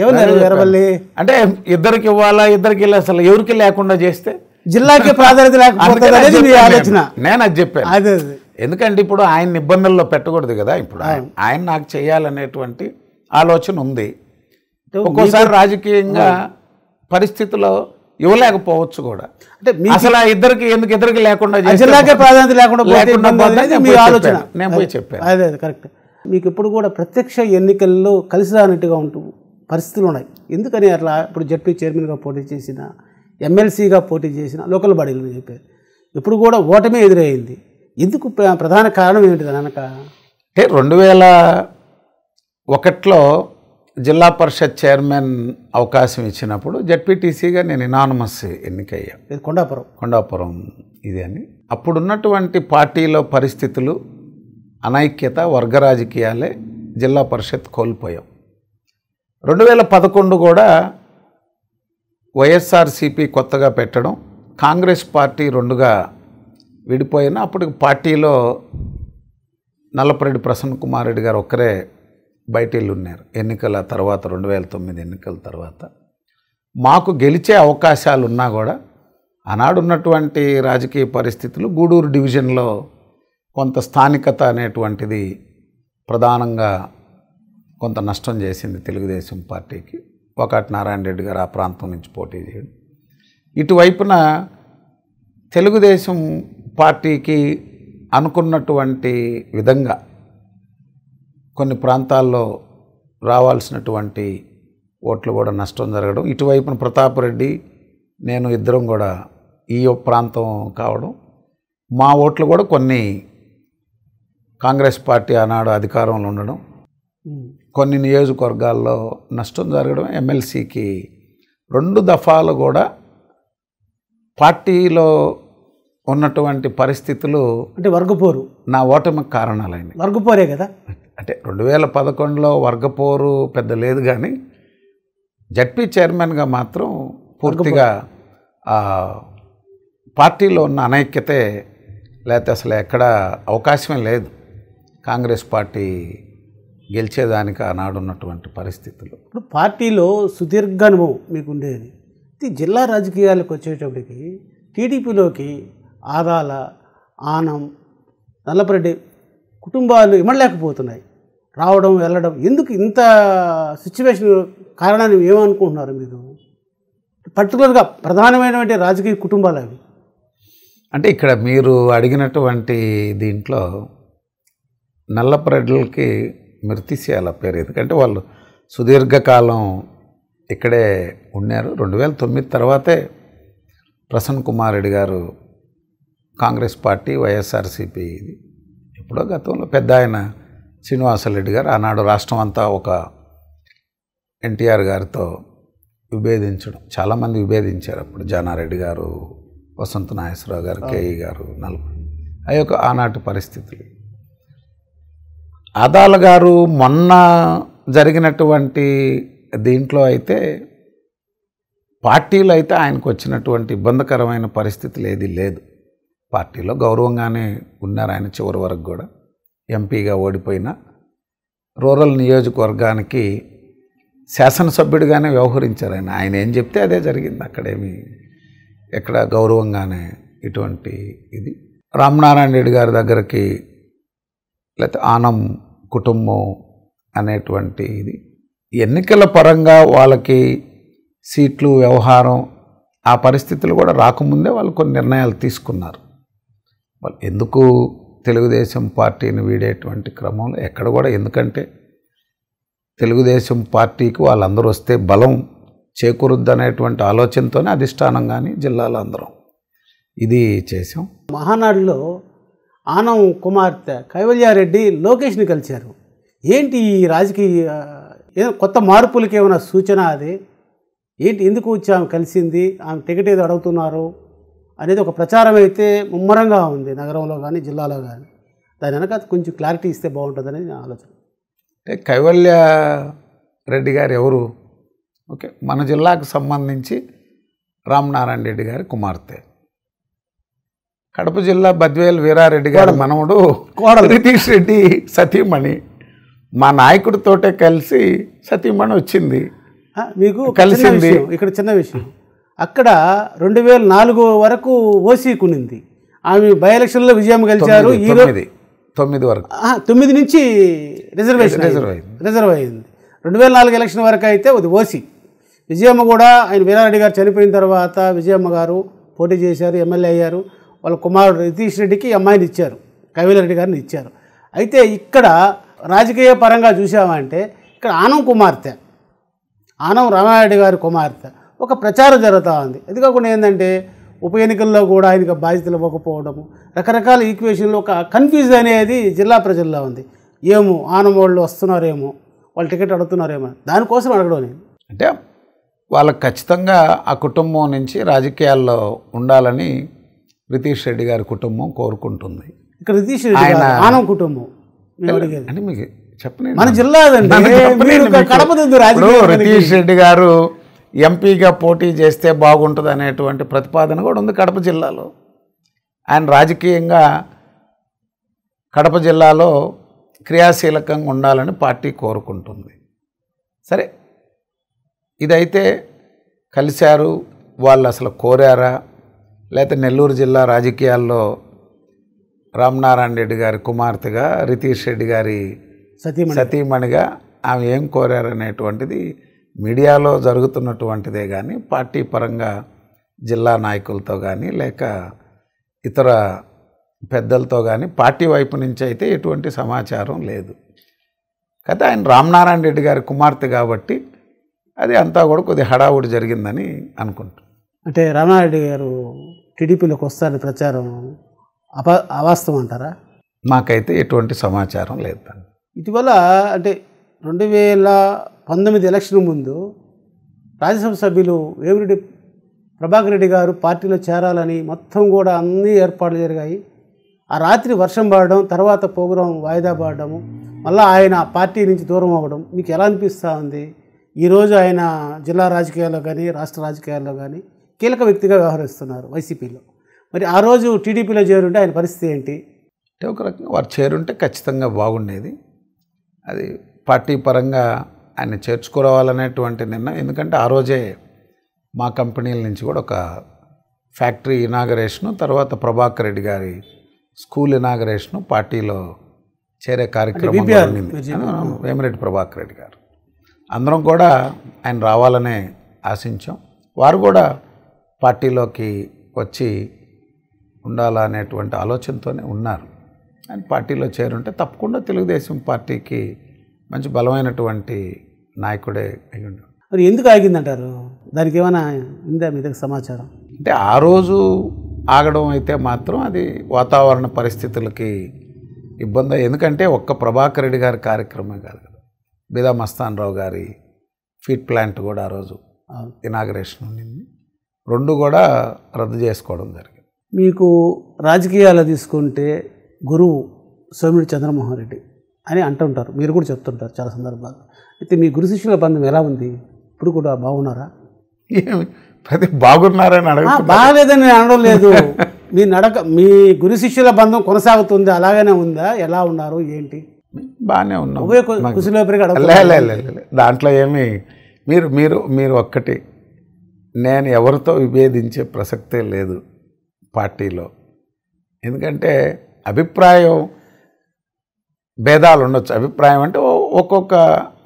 ఏమన్నారు వీరవల్లి అంటే ఇద్దరికి ఇవ్వాలా ఇద్దరికి వెళ్ళి అసలు ఎవరికి లేకుండా చేస్తే జిల్లాకి ప్రాధాన్యత లేకపోతే నేను అది చెప్పాను అదే ఎందుకంటే ఇప్పుడు ఆయన ఇబ్బందుల్లో పెట్టకూడదు కదా ఇప్పుడు ఆయన నాకు చేయాలనేటువంటి ఆలోచన ఉంది ఒక్కోసారి రాజకీయంగా పరిస్థితిలో ఇవ్వలేకపోవచ్చు కూడా అంటే అసలు ఇద్దరికి ఎందుకు ఇద్దరికి లేకుండా జిల్లాకే ప్రాధాన్యత లేకుండా మీ ఆలోచన నేను పోయి చెప్పాను అదే కరెక్ట్ మీకు ఇప్పుడు కూడా ప్రత్యక్ష ఎన్నికల్లో కలిసి రానట్టుగా ఉంటు పరిస్థితులు ఉన్నాయి ఎందుకని అట్లా ఇప్పుడు జడ్పీ చైర్మన్గా పోటీ చేసిన ఎమ్మెల్సీగా పోటీ చేసిన లోకల్ బాడీలు చెప్పారు ఇప్పుడు కూడా ఓటమే ఎదురయ్యింది ఎందుకు ప్రధాన కారణం ఏమిటి అనక అంటే రెండు వేల ఒకటిలో జిల్లా పరిషత్ చైర్మన్ అవకాశం ఇచ్చినప్పుడు జడ్పీటీసీగా నేను ఇనానమస్ ఎన్నికయ్యా కొండాపురం కొండాపురం ఇది అని అప్పుడున్నటువంటి పార్టీలో పరిస్థితులు అనైక్యత వర్గ రాజకీయాలే జిల్లా పరిషత్ కోల్పోయాం రెండు వేల పదకొండు కూడా వైఎస్ఆర్సీపీ కొత్తగా పెట్టడం కాంగ్రెస్ పార్టీ రెండుగా విడిపోయిన అప్పుడు పార్టీలో నల్లపరెడ్డి ప్రసన్న కుమార్ రెడ్డి గారు ఒక్కరే బయటిల్లు ఉన్నారు ఎన్నికల తర్వాత రెండు వేల తొమ్మిది ఎన్నికల తర్వాత మాకు గెలిచే అవకాశాలు ఉన్నా కూడా ఉన్నటువంటి రాజకీయ పరిస్థితులు గూడూరు డివిజన్లో కొంత స్థానికత అనేటువంటిది ప్రధానంగా కొంత నష్టం చేసింది తెలుగుదేశం పార్టీకి ఒకటి నారాయణ రెడ్డి గారు ఆ ప్రాంతం నుంచి పోటీ చేయడం ఇటువైపున తెలుగుదేశం పార్టీకి అనుకున్నటువంటి విధంగా కొన్ని ప్రాంతాల్లో రావాల్సినటువంటి ఓట్లు కూడా నష్టం జరగడం ఇటువైపున ప్రతాప్ రెడ్డి నేను ఇద్దరం కూడా ఈ ప్రాంతం కావడం మా ఓట్లు కూడా కొన్ని కాంగ్రెస్ పార్టీ ఆనాడు అధికారంలో ఉండడం కొన్ని నియోజకవర్గాల్లో నష్టం జరగడం ఎమ్మెల్సీకి రెండు దఫాలు కూడా పార్టీలో ఉన్నటువంటి పరిస్థితులు అంటే వర్గపోరు నా ఓటమికి కారణాలైన వర్గపోరే కదా అంటే రెండు వేల పదకొండులో వర్గపోరు పెద్ద లేదు కానీ జడ్పీ చైర్మన్గా మాత్రం పూర్తిగా పార్టీలో ఉన్న అనైక్యతే లేకపోతే అసలు ఎక్కడ అవకాశమే లేదు కాంగ్రెస్ పార్టీ గెలిచేదానికి ఆనాడు ఉన్నటువంటి పరిస్థితులు ఇప్పుడు పార్టీలో సుదీర్ఘ అనుభవం మీకు ఉండేది జిల్లా రాజకీయాలకు వచ్చేటప్పటికి టీడీపీలోకి ఆదాల ఆనం నల్లపరెడ్డి కుటుంబాలు ఇవ్వలేకపోతున్నాయి రావడం వెళ్ళడం ఎందుకు ఇంత సిచ్యువేషన్ కారణాన్ని ఏమనుకుంటున్నారు మీరు పర్టికులర్గా ప్రధానమైనటువంటి రాజకీయ కుటుంబాలు అవి అంటే ఇక్కడ మీరు అడిగినటువంటి దీంట్లో నల్లపరెడ్లకి మీరు తీసేయాలి పేరు ఎందుకంటే వాళ్ళు సుదీర్ఘకాలం ఇక్కడే ఉన్నారు రెండు వేల తొమ్మిది తర్వాతే ప్రసన్న కుమార్ రెడ్డి గారు కాంగ్రెస్ పార్టీ వైఎస్ఆర్సీపీ ఇది ఎప్పుడో గతంలో పెద్ద ఆయన శ్రీనివాసరెడ్డి గారు ఆనాడు రాష్ట్రం అంతా ఒక ఎన్టీఆర్ గారితో విభేదించడం చాలామంది విభేదించారు అప్పుడు జానారెడ్డి గారు వసంత నాగేశ్వరరావు గారు కేఈ గారు నలుగురు ఆ యొక్క ఆనాటి పరిస్థితులు అదాల గారు మొన్న జరిగినటువంటి దీంట్లో అయితే పార్టీలు అయితే ఆయనకు వచ్చినటువంటి ఇబ్బందికరమైన పరిస్థితులు ఏది లేదు పార్టీలో గౌరవంగానే ఉన్నారు ఆయన చివరి వరకు కూడా ఎంపీగా ఓడిపోయిన రూరల్ నియోజకవర్గానికి శాసనసభ్యుడిగానే వ్యవహరించారు ఆయన ఆయన ఏం చెప్తే అదే జరిగింది అక్కడేమి ఎక్కడ గౌరవంగానే ఇటువంటి ఇది రామనారాయణ రెడ్డి గారి దగ్గరికి లేకపోతే ఆనం కుటుంబం అనేటువంటి ఇది ఎన్నికల పరంగా వాళ్ళకి సీట్లు వ్యవహారం ఆ పరిస్థితులు కూడా రాకముందే వాళ్ళు కొన్ని నిర్ణయాలు తీసుకున్నారు మరి ఎందుకు తెలుగుదేశం పార్టీని వీడేటువంటి క్రమంలో ఎక్కడ కూడా ఎందుకంటే తెలుగుదేశం పార్టీకి వాళ్ళందరూ వస్తే బలం అనేటువంటి ఆలోచనతోనే అధిష్టానం కానీ జిల్లాలో అందరం ఇది చేసాం మహానాడులో ఆనం కుమార్తె కైవల్యారెడ్డి లోకేష్ని కలిశారు ఏంటి ఈ రాజకీయ కొత్త మార్పులకి ఏమైనా సూచన అది ఏంటి ఎందుకు వచ్చి ఆమె కలిసింది ఆమె టికెట్ ఏదో అడుగుతున్నారు అనేది ఒక ప్రచారం అయితే ముమ్మరంగా ఉంది నగరంలో కానీ జిల్లాలో కానీ దాని వెనక కొంచెం క్లారిటీ ఇస్తే బాగుంటుంది అనేది ఆలోచన అంటే కైవల్య రెడ్డి గారు ఎవరు ఓకే మన జిల్లాకు సంబంధించి రామనారాయణ రెడ్డి గారి కుమార్తె కడప జిల్లా బద్వేల్ వీరారెడ్డి గారి మనవడు రితీష్ రెడ్డి సతీమణి మా నాయకుడితోటే కలిసి సతీమణి వచ్చింది మీకు కలిసింది ఇక్కడ చిన్న విషయం అక్కడ రెండు వేల నాలుగు వరకు ఓసీ కునింది ఆమె బై ఎలక్షన్లో విజయం గెలిచారు ఈరోజు తొమ్మిది వరకు తొమ్మిది నుంచి రిజర్వేషన్ రిజర్వ్ అయింది రిజర్వ్ అయింది రెండు వేల నాలుగు ఎలక్షన్ వరకు అయితే అది ఓసీ విజయమ్మ కూడా ఆయన వీరారెడ్డి గారు చనిపోయిన తర్వాత విజయమ్మ గారు పోటీ చేశారు ఎమ్మెల్యే అయ్యారు వాళ్ళ కుమారుడు రితీష్ రెడ్డికి అమ్మాయిని ఇచ్చారు కవిలరెడ్డి గారిని ఇచ్చారు అయితే ఇక్కడ రాజకీయ పరంగా చూసామంటే ఇక్కడ ఆనం కుమార్తె ఆనం రామారెడ్డి గారి కుమార్తె ఒక ప్రచారం జరుగుతూ ఉంది అది కాకుండా ఏంటంటే ఉప ఎన్నికల్లో కూడా ఆయనకు బాధ్యతలు ఇవ్వకపోవడము రకరకాల ఈక్వేషన్లు ఒక కన్ఫ్యూజన్ అనేది జిల్లా ప్రజల్లో ఉంది ఏమో ఆనవాళ్ళు వస్తున్నారేమో వాళ్ళు టికెట్ అడుగుతున్నారేమో దానికోసం అడగడం నేను అంటే వాళ్ళకి ఖచ్చితంగా ఆ కుటుంబం నుంచి రాజకీయాల్లో ఉండాలని రితీష్ రెడ్డి గారి కుటుంబం కోరుకుంటుంది ఇక్కడ రితీష్ రెడ్డి ఆనం కుటుంబం అంటే మీకు చెప్పండి మన జిల్లా రితీష్ రెడ్డి గారు ఎంపీగా పోటీ చేస్తే బాగుంటుంది అనేటువంటి ప్రతిపాదన కూడా ఉంది కడప జిల్లాలో ఆయన రాజకీయంగా కడప జిల్లాలో క్రియాశీలకంగా ఉండాలని పార్టీ కోరుకుంటుంది సరే ఇదైతే కలిశారు వాళ్ళు అసలు కోరారా లేకపోతే నెల్లూరు జిల్లా రాజకీయాల్లో రామనారాయణ రెడ్డి గారి కుమార్తెగా రితీష్ రెడ్డి గారి సతీమణిగా ఆమె ఏం కోరారనేటువంటిది మీడియాలో జరుగుతున్నటువంటిదే కానీ పార్టీ పరంగా జిల్లా నాయకులతో కానీ లేక ఇతర పెద్దలతో కానీ పార్టీ వైపు నుంచి అయితే ఎటువంటి సమాచారం లేదు కదా ఆయన రామనారాయణ రెడ్డి గారి కుమార్తె కాబట్టి అది అంతా కూడా కొద్ది హడావుడి జరిగిందని అనుకుంటున్నాను అంటే రామారెడ్డి గారు టీడీపీలోకి వస్తారని ప్రచారం అప అవాస్తవం అంటారా మాకైతే ఎటువంటి సమాచారం లేదు ఇటీవల అంటే రెండు వేల పంతొమ్మిది ఎలక్షన్ ముందు రాజ్యసభ సభ్యులు వేమిరెడ్డి ప్రభాకర్ రెడ్డి గారు పార్టీలో చేరాలని మొత్తం కూడా అన్ని ఏర్పాట్లు జరిగాయి ఆ రాత్రి వర్షం పడడం తర్వాత ప్రోగ్రాం వాయిదా పడడము మళ్ళీ ఆయన పార్టీ నుంచి దూరం అవ్వడం మీకు ఎలా అనిపిస్తూ ఉంది ఈరోజు ఆయన జిల్లా రాజకీయాల్లో కానీ రాష్ట్ర రాజకీయాల్లో కానీ కీలక వ్యక్తిగా వ్యవహరిస్తున్నారు వైసీపీలో మరి ఆ రోజు టీడీపీలో చేరుంటే ఆయన పరిస్థితి ఏంటి అంటే ఒక రకంగా వారు చేరుంటే ఖచ్చితంగా బాగుండేది అది పార్టీ పరంగా ఆయన చేర్చుకోవాలనేటువంటి నిర్ణయం ఎందుకంటే ఆ రోజే మా కంపెనీల నుంచి కూడా ఒక ఫ్యాక్టరీ ఇనాగరేషను తర్వాత ప్రభాకర్ రెడ్డి గారి స్కూల్ ఇనాగరేషను పార్టీలో చేరే కార్యక్రమం వేమిరెడ్డి ప్రభాకర్ రెడ్డి గారు అందరం కూడా ఆయన రావాలనే ఆశించాం వారు కూడా పార్టీలోకి వచ్చి ఉండాలనేటువంటి ఆలోచనతోనే ఉన్నారు ఆయన పార్టీలో చేరుంటే తప్పకుండా తెలుగుదేశం పార్టీకి మంచి బలమైనటువంటి నాయకుడే అయి మరి ఎందుకు ఆగిందంటారు దానికి ఏమైనా ఉందా మీ సమాచారం అంటే ఆ రోజు ఆగడం అయితే మాత్రం అది వాతావరణ పరిస్థితులకి ఇబ్బంది ఎందుకంటే ఒక్క ప్రభాకర్ రెడ్డి గారి కార్యక్రమం కాదు కదా బిదా మస్తాన్ రావు గారి ఫీట్ ప్లాంట్ కూడా ఆ రోజు ఇనాగరేషన్ ఉండింది రెండు కూడా రద్దు చేసుకోవడం జరిగింది మీకు రాజకీయాలు తీసుకుంటే గురువు సోమిడి చంద్రమోహన్ రెడ్డి అని అంటుంటారు మీరు కూడా చెప్తుంటారు చాలా సందర్భాలు అయితే మీ గురు శిష్యుల బంధం ఎలా ఉంది ఇప్పుడు కూడా బాగున్నారా ప్రతి బాగున్నారని అడగ బాగాలేదని నేను అనడం లేదు మీ నడక మీ గురు శిష్యుల బంధం కొనసాగుతుంది అలాగనే ఉందా ఎలా ఉన్నారు ఏంటి బాగానే ఉన్నాం దాంట్లో ఏమి మీరు మీరు మీరు ఒక్కటి నేను ఎవరితో విభేదించే ప్రసక్తే లేదు పార్టీలో ఎందుకంటే అభిప్రాయం భేదాలు ఉండొచ్చు అభిప్రాయం అంటే ఒక్కొక్క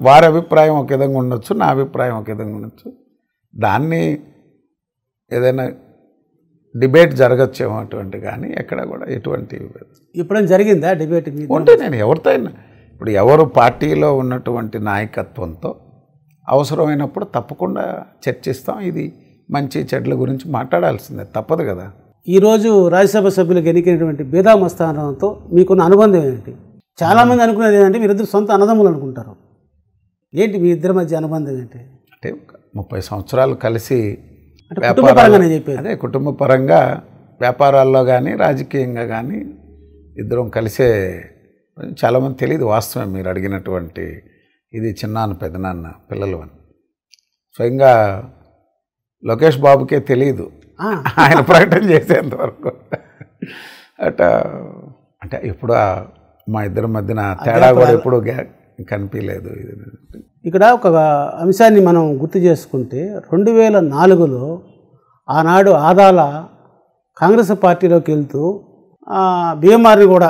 వారి అభిప్రాయం ఒక విధంగా ఉండొచ్చు నా అభిప్రాయం ఒక విధంగా ఉండొచ్చు దాన్ని ఏదైనా డిబేట్ జరగచ్చేమో అటువంటి కానీ ఎక్కడ కూడా ఎటువంటి ఎప్పుడైనా జరిగిందా డిబేట్ ఉంటే నేను ఎవరితో అయినా ఇప్పుడు ఎవరు పార్టీలో ఉన్నటువంటి నాయకత్వంతో అవసరమైనప్పుడు తప్పకుండా చర్చిస్తాం ఇది మంచి చెడ్ల గురించి మాట్లాడాల్సిందే తప్పదు కదా ఈరోజు రాజ్యసభ సభ్యులకు ఎన్నికైనటువంటి బేదామస్థానంతో మీకున్న అనుబంధం ఏంటి చాలామంది అనుకునేది ఏంటంటే మీరిద్దరు సొంత అన్నదమ్ములు అనుకుంటారు ఏంటి మీ ఇద్దరి మధ్య అనుబంధం ఏంటి అంటే ముప్పై సంవత్సరాలు కలిసి వ్యాపారంగానే చెప్పారు అదే కుటుంబ పరంగా వ్యాపారాల్లో కానీ రాజకీయంగా కానీ ఇద్దరం కలిసే చాలామంది తెలియదు వాస్తవం మీరు అడిగినటువంటి ఇది చిన్నాన్న పెదనాన్న పిల్లలు అని స్వయంగా లోకేష్ బాబుకే తెలియదు ఆయన ప్రకటన చేసేంతవరకు అట అంటే ఇప్పుడు మా ఇద్దరి మధ్యన తేడా కూడా ఎప్పుడు కనిపించలేదు ఇక్కడ ఒక అంశాన్ని మనం గుర్తు చేసుకుంటే రెండు వేల నాలుగులో ఆనాడు ఆదాల కాంగ్రెస్ పార్టీలోకి వెళ్తూ భీమారిని కూడా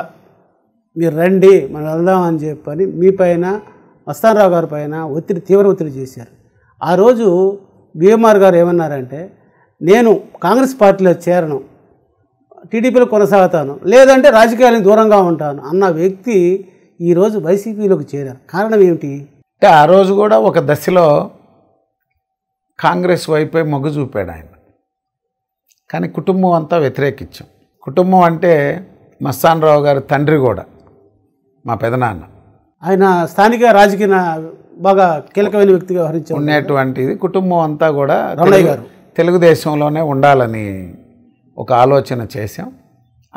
మీరు రండి మనం వెళ్దామని చెప్పని మీ పైన మస్తానరావు గారి పైన ఒత్తిడి తీవ్ర ఒత్తిడి చేశారు ఆ రోజు బీఎంఆర్ గారు ఏమన్నారంటే నేను కాంగ్రెస్ పార్టీలో చేరను టీడీపీలో కొనసాగుతాను లేదంటే రాజకీయాలకు దూరంగా ఉంటాను అన్న వ్యక్తి ఈరోజు వైసీపీలోకి చేరారు కారణం ఏమిటి అంటే ఆ రోజు కూడా ఒక దశలో కాంగ్రెస్ వైపే మొగ్గు చూపాడు ఆయన కానీ కుటుంబం అంతా వ్యతిరేకించాం కుటుంబం అంటే మస్తానరావు గారి తండ్రి కూడా మా పెదనాన్న ఆయన స్థానిక రాజకీయ బాగా కీలకమైన వ్యక్తిగా వ్యవహరించారు ఉండేటువంటిది కుటుంబం అంతా కూడా తెలుగుదేశంలోనే ఉండాలని ఒక ఆలోచన చేశాం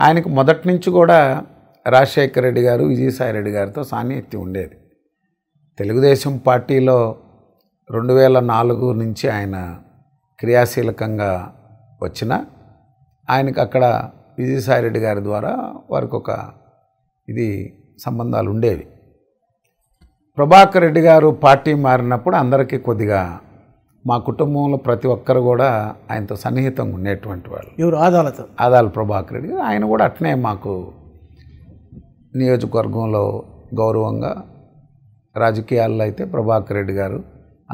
ఆయనకు మొదటి నుంచి కూడా రాజశేఖర రెడ్డి గారు విజయసాయి రెడ్డి గారితో సాన్నిహిత్యం ఉండేది తెలుగుదేశం పార్టీలో రెండు వేల నాలుగు నుంచి ఆయన క్రియాశీలకంగా వచ్చిన ఆయనకు అక్కడ విజయసాయి రెడ్డి గారి ద్వారా వారికి ఒక ఇది సంబంధాలు ఉండేవి ప్రభాకర్ రెడ్డి గారు పార్టీ మారినప్పుడు అందరికీ కొద్దిగా మా కుటుంబంలో ప్రతి ఒక్కరు కూడా ఆయనతో సన్నిహితంగా ఉండేటువంటి వాళ్ళు ఎవరు ఆదాలతో ఆదాల ప్రభాకర్ రెడ్డి ఆయన కూడా అట్నే మాకు నియోజకవర్గంలో గౌరవంగా రాజకీయాల్లో అయితే ప్రభాకర్ రెడ్డి గారు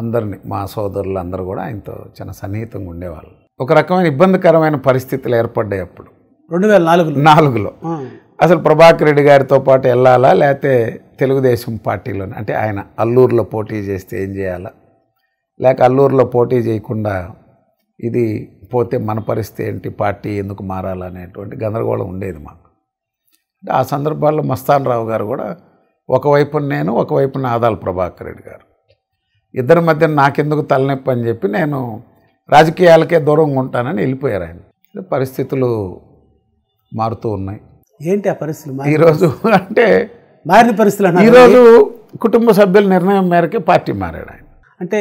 అందరిని మా సోదరులు అందరూ కూడా ఆయనతో చాలా సన్నిహితంగా ఉండేవాళ్ళు ఒక రకమైన ఇబ్బందికరమైన పరిస్థితులు ఏర్పడ్డాయి అప్పుడు రెండు వేల నాలుగు నాలుగులో అసలు ప్రభాకర్ రెడ్డి గారితో పాటు వెళ్ళాలా లేకపోతే తెలుగుదేశం పార్టీలోనే అంటే ఆయన అల్లూరులో పోటీ చేస్తే ఏం చేయాలా లేక అల్లూరులో పోటీ చేయకుండా ఇది పోతే మన పరిస్థితి ఏంటి పార్టీ ఎందుకు మారాలనేటువంటి గందరగోళం ఉండేది మాకు ఆ సందర్భాల్లో మస్తాన్ రావు గారు కూడా ఒకవైపు నేను ఒకవైపు ఆదాల ప్రభాకర్ రెడ్డి గారు ఇద్దరి మధ్య నాకెందుకు తలనొప్పి అని చెప్పి నేను రాజకీయాలకే దూరంగా ఉంటానని వెళ్ళిపోయారు ఆయన పరిస్థితులు మారుతూ ఉన్నాయి ఏంటి ఆ పరిస్థితులు ఈరోజు అంటే మారిన పరిస్థితులు ఈరోజు కుటుంబ సభ్యుల నిర్ణయం మేరకే పార్టీ మారాడు ఆయన అంటే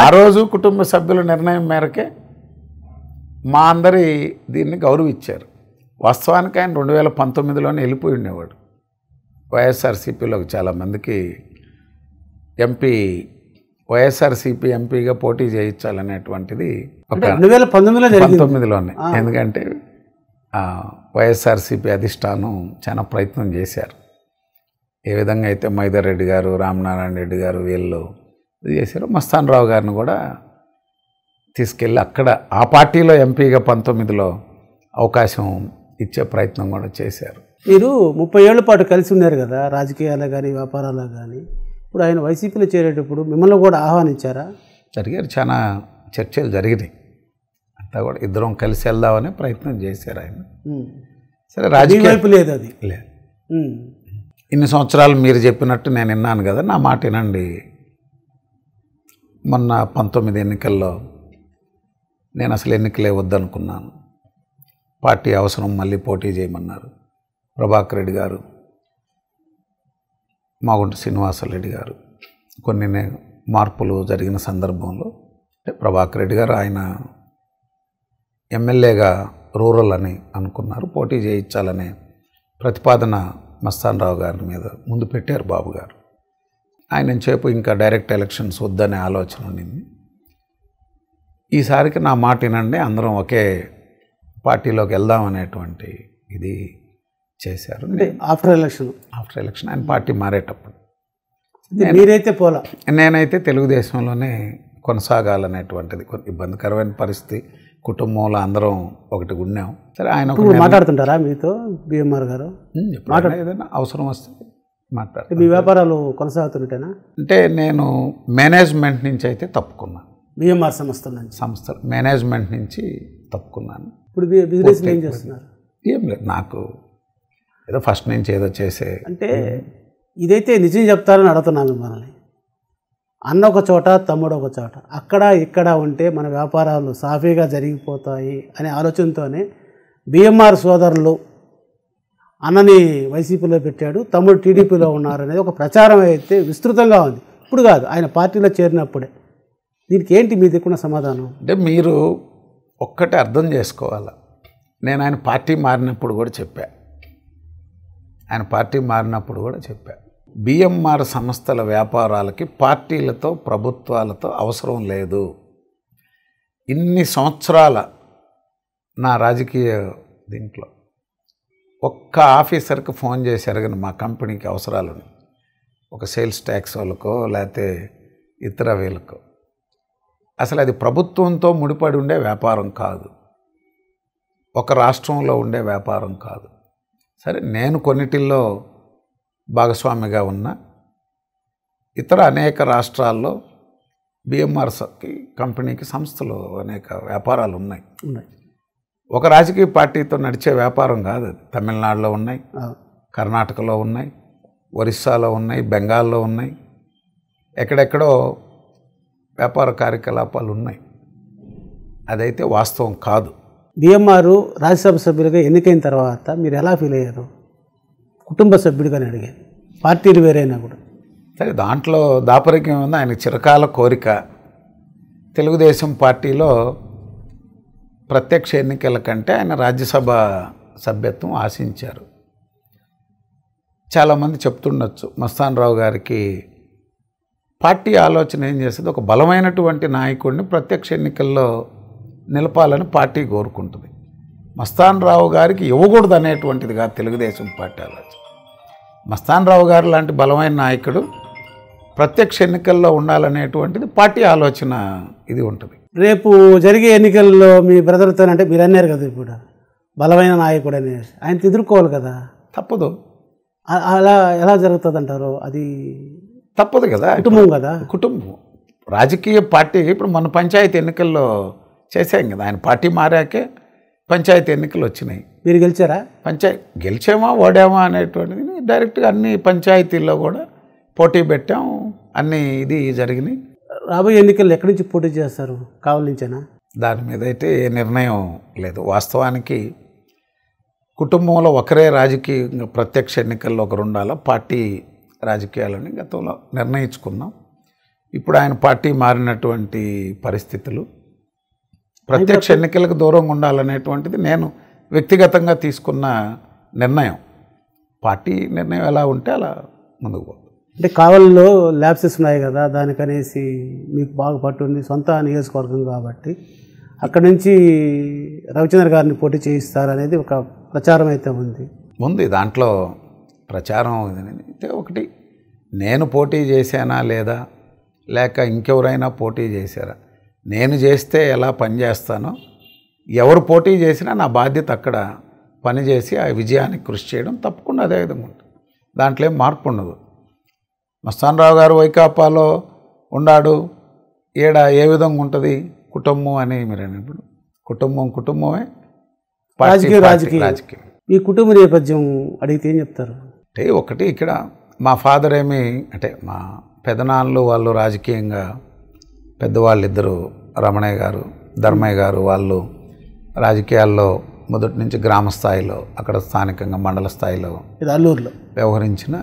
ఆ రోజు కుటుంబ సభ్యుల నిర్ణయం మేరకే మా అందరి దీన్ని గౌరవించారు వాస్తవానికి ఆయన రెండు వేల పంతొమ్మిదిలోనే వెళ్ళిపోయి ఉండేవాడు వైఎస్ఆర్సీపీలో చాలామందికి ఎంపీ వైఎస్ఆర్సీపీ ఎంపీగా పోటీ చేయించాలనేటువంటిది రెండు వేల పంతొమ్మిదిలో పంతొమ్మిదిలోనే ఎందుకంటే వైఎస్ఆర్సీపీ అధిష్టానం చాలా ప్రయత్నం చేశారు ఏ విధంగా అయితే మైదర్ రెడ్డి గారు రామనారాయణ రెడ్డి గారు వీళ్ళు చేశారు మస్తానరావు గారిని కూడా తీసుకెళ్ళి అక్కడ ఆ పార్టీలో ఎంపీగా పంతొమ్మిదిలో అవకాశం ఇచ్చే ప్రయత్నం కూడా చేశారు మీరు ముప్పై ఏళ్ల పాటు కలిసి ఉన్నారు కదా రాజకీయాలు కానీ వ్యాపారాలు కానీ ఇప్పుడు ఆయన వైసీపీలో చేరేటప్పుడు మిమ్మల్ని కూడా ఆహ్వానించారా జరిగారు చాలా చర్చలు జరిగినాయి అంతా కూడా ఇద్దరం కలిసి వెళ్దామని ప్రయత్నం చేశారు ఆయన సరే రాజకీయ లేదు అది లేదు ఇన్ని సంవత్సరాలు మీరు చెప్పినట్టు నేను విన్నాను కదా నా మాట వినండి మొన్న పంతొమ్మిది ఎన్నికల్లో నేను అసలు ఎన్నికలే వద్దనుకున్నాను పార్టీ అవసరం మళ్ళీ పోటీ చేయమన్నారు ప్రభాకర్ రెడ్డి గారు మాగుంట రెడ్డి గారు కొన్ని మార్పులు జరిగిన సందర్భంలో ప్రభాకర్ రెడ్డి గారు ఆయన ఎమ్మెల్యేగా రూరల్ అని అనుకున్నారు పోటీ చేయించాలనే ప్రతిపాదన మస్తాన్ రావు గారి మీద ముందు పెట్టారు బాబు గారు ఆయన చేపు ఇంకా డైరెక్ట్ ఎలక్షన్స్ వద్దనే ఆలోచన ఉండింది ఈసారికి నా మాట వినండి అందరం ఒకే పార్టీలోకి వెళ్దాం అనేటువంటి ఇది చేశారు అంటే ఆఫ్టర్ ఎలక్షన్ ఆఫ్టర్ ఎలక్షన్ ఆయన పార్టీ మారేటప్పుడు మీరైతే పోలా నేనైతే తెలుగుదేశంలోనే కొనసాగాలనేటువంటిది ఇబ్బందికరమైన పరిస్థితి కుటుంబంలో అందరం ఒకటి ఉన్నాం సరే ఆయన మాట్లాడుతుంటారా మీతో బిఎంఆర్ గారు ఏదైనా అవసరం వస్తే మాట్లాడుతుంది మీ వ్యాపారాలు కొనసాగుతుంటేనా అంటే నేను మేనేజ్మెంట్ నుంచి అయితే తప్పుకున్నాను బిఎంఆర్ సంస్థ నుంచి సంస్థ మేనేజ్మెంట్ నుంచి తప్పుకున్నాను ఇప్పుడు బిజినెస్ ఏం చేస్తున్నారు ఏం లేదు నాకు ఏదో ఫస్ట్ నుంచి ఏదో చేసే అంటే ఇదైతే నిజం చెప్తారని అడుగుతున్నాను మనల్ని అన్న ఒక చోట తమ్ముడు ఒక చోట అక్కడ ఇక్కడ ఉంటే మన వ్యాపారాలు సాఫీగా జరిగిపోతాయి అనే ఆలోచనతోనే బిఎంఆర్ సోదరులు అన్నని వైసీపీలో పెట్టాడు తమ్ముడు టీడీపీలో ఉన్నారు అనేది ఒక ప్రచారం అయితే విస్తృతంగా ఉంది ఇప్పుడు కాదు ఆయన పార్టీలో చేరినప్పుడే దీనికి ఏంటి మీ దిక్కున్న సమాధానం అంటే మీరు ఒక్కటే అర్థం చేసుకోవాలి నేను ఆయన పార్టీ మారినప్పుడు కూడా చెప్పా ఆయన పార్టీ మారినప్పుడు కూడా చెప్పా బిఎంఆర్ సంస్థల వ్యాపారాలకి పార్టీలతో ప్రభుత్వాలతో అవసరం లేదు ఇన్ని సంవత్సరాల నా రాజకీయ దీంట్లో ఒక్క ఆఫీసర్కి ఫోన్ చేసి అడగను మా కంపెనీకి అవసరాలు ఒక సేల్స్ ట్యాక్స్ వాళ్ళకో లేకపోతే ఇతర వీళ్ళకో అసలు అది ప్రభుత్వంతో ముడిపడి ఉండే వ్యాపారం కాదు ఒక రాష్ట్రంలో ఉండే వ్యాపారం కాదు సరే నేను కొన్నిటిల్లో భాగస్వామిగా ఉన్నా ఇతర అనేక రాష్ట్రాల్లో బిఎంఆర్స్కి కంపెనీకి సంస్థలు అనేక వ్యాపారాలు ఉన్నాయి ఉన్నాయి ఒక రాజకీయ పార్టీతో నడిచే వ్యాపారం కాదు అది తమిళనాడులో ఉన్నాయి కర్ణాటకలో ఉన్నాయి ఒరిస్సాలో ఉన్నాయి బెంగాల్లో ఉన్నాయి ఎక్కడెక్కడో వ్యాపార కార్యకలాపాలు ఉన్నాయి అదైతే వాస్తవం కాదు బిఎంఆర్ రాజ్యసభ సభ్యులుగా ఎన్నికైన తర్వాత మీరు ఎలా ఫీల్ అయ్యారు కుటుంబ సభ్యుడిగా అడిగాను పార్టీలు వేరైనా కూడా సరే దాంట్లో దాపరికం ఉంది ఆయన చిరకాల కోరిక తెలుగుదేశం పార్టీలో ప్రత్యక్ష ఎన్నికల కంటే ఆయన రాజ్యసభ సభ్యత్వం ఆశించారు చాలామంది చెప్తుండొచ్చు మస్తాన్ రావు గారికి పార్టీ ఆలోచన ఏం చేసేది ఒక బలమైనటువంటి నాయకుడిని ప్రత్యక్ష ఎన్నికల్లో నిలపాలని పార్టీ కోరుకుంటుంది మస్తాన్ రావు గారికి ఇవ్వకూడదు కాదు తెలుగుదేశం పార్టీ ఆలోచన మస్తాన్ రావు గారు లాంటి బలమైన నాయకుడు ప్రత్యక్ష ఎన్నికల్లో ఉండాలనేటువంటిది పార్టీ ఆలోచన ఇది ఉంటుంది రేపు జరిగే ఎన్నికల్లో మీ బ్రదర్తో అంటే మీరు అన్నారు కదా ఇప్పుడు బలమైన నాయకుడు అని ఆయన ఎదుర్కోవాలి కదా తప్పదు అలా ఎలా జరుగుతుంది అంటారు అది తప్పదు కదా కుటుంబం కదా కుటుంబం రాజకీయ పార్టీ ఇప్పుడు మన పంచాయతీ ఎన్నికల్లో చేసాం కదా ఆయన పార్టీ మారాకే పంచాయతీ ఎన్నికలు వచ్చినాయి మీరు గెలిచారా పంచాయతీ గెలిచామా ఓడామా అనేటువంటిది డైరెక్ట్గా అన్ని పంచాయతీల్లో కూడా పోటీ పెట్టాం అన్ని ఇది జరిగినాయి రాబోయే ఎన్నికల్లో ఎక్కడి నుంచి పోటీ చేస్తారు కావాల నుంచేనా దాని మీద అయితే ఏ నిర్ణయం లేదు వాస్తవానికి కుటుంబంలో ఒకరే రాజకీయ ప్రత్యక్ష ఎన్నికల్లో ఒకరు ఉండాలో పార్టీ రాజకీయాలని గతంలో నిర్ణయించుకున్నాం ఇప్పుడు ఆయన పార్టీ మారినటువంటి పరిస్థితులు ప్రత్యక్ష ఎన్నికలకు దూరంగా ఉండాలనేటువంటిది నేను వ్యక్తిగతంగా తీసుకున్న నిర్ణయం పార్టీ నిర్ణయం ఎలా ఉంటే అలా ముందుకు అంటే కావలిలో ల్యాబ్సెస్ ఉన్నాయి కదా దానికనేసి మీకు బాగా పట్టుంది సొంత నియోజకవర్గం కాబట్టి అక్కడ నుంచి రవిచంద్ర గారిని పోటీ చేయిస్తారనేది ఒక ప్రచారం అయితే ఉంది ఉంది దాంట్లో ప్రచారం ఒకటి నేను పోటీ చేశానా లేదా లేక ఇంకెవరైనా పోటీ చేశారా నేను చేస్తే ఎలా పనిచేస్తానో ఎవరు పోటీ చేసినా నా బాధ్యత అక్కడ పనిచేసి ఆ విజయానికి కృషి చేయడం తప్పకుండా అదే విధంగా ఉంటుంది దాంట్లో ఏం మార్పు ఉండదు మస్తానరావు గారు వైకాపాలో ఉన్నాడు ఏడ ఏ విధంగా ఉంటుంది కుటుంబం అని మీరు ఇప్పుడు కుటుంబం కుటుంబమే రాజకీయ రాజకీయ రాజకీయం ఈ కుటుంబ నేపథ్యం అడిగితే ఏం చెప్తారు అంటే ఒకటి ఇక్కడ మా ఫాదర్ ఏమి అంటే మా పెదనాన్నలు వాళ్ళు రాజకీయంగా పెద్దవాళ్ళిద్దరు రమణయ్య గారు ధర్మయ్య గారు వాళ్ళు రాజకీయాల్లో మొదటి నుంచి గ్రామ స్థాయిలో అక్కడ స్థానికంగా మండల స్థాయిలో ఇది అల్లూరులో వ్యవహరించిన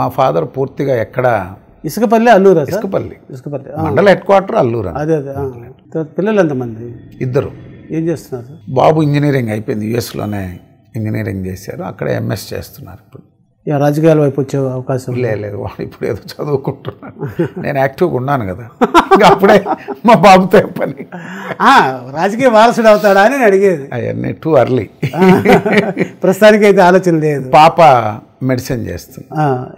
మా ఫాదర్ పూర్తిగా ఎక్కడ ఇసుకపల్లి అల్లూరు ఇసుకపల్లి ఇసుకపల్లి మండల హెడ్ క్వార్టర్ అల్లూరు అదే అదే పిల్లలు ఎంతమంది ఇద్దరు ఏం చేస్తున్నారు బాబు ఇంజనీరింగ్ అయిపోయింది యుఎస్లోనే ఇంజనీరింగ్ చేశారు అక్కడ ఎంఎస్ చేస్తున్నారు ఇప్పుడు రాజకీయాల వైపు వచ్చే అవకాశం లేదు లేదు వాడు ఇప్పుడు ఏదో చదువుకుంటున్నాను నేను యాక్టివ్గా ఉన్నాను కదా అప్పుడే మా బాబుతో పని రాజకీయ వారసుడు అవుతాడా అని అడిగేది అవన్నీ టూ అర్లీ ప్రస్తుతానికి అయితే ఆలోచన లేదు పాప మెడిసిన్ చేస్తుంది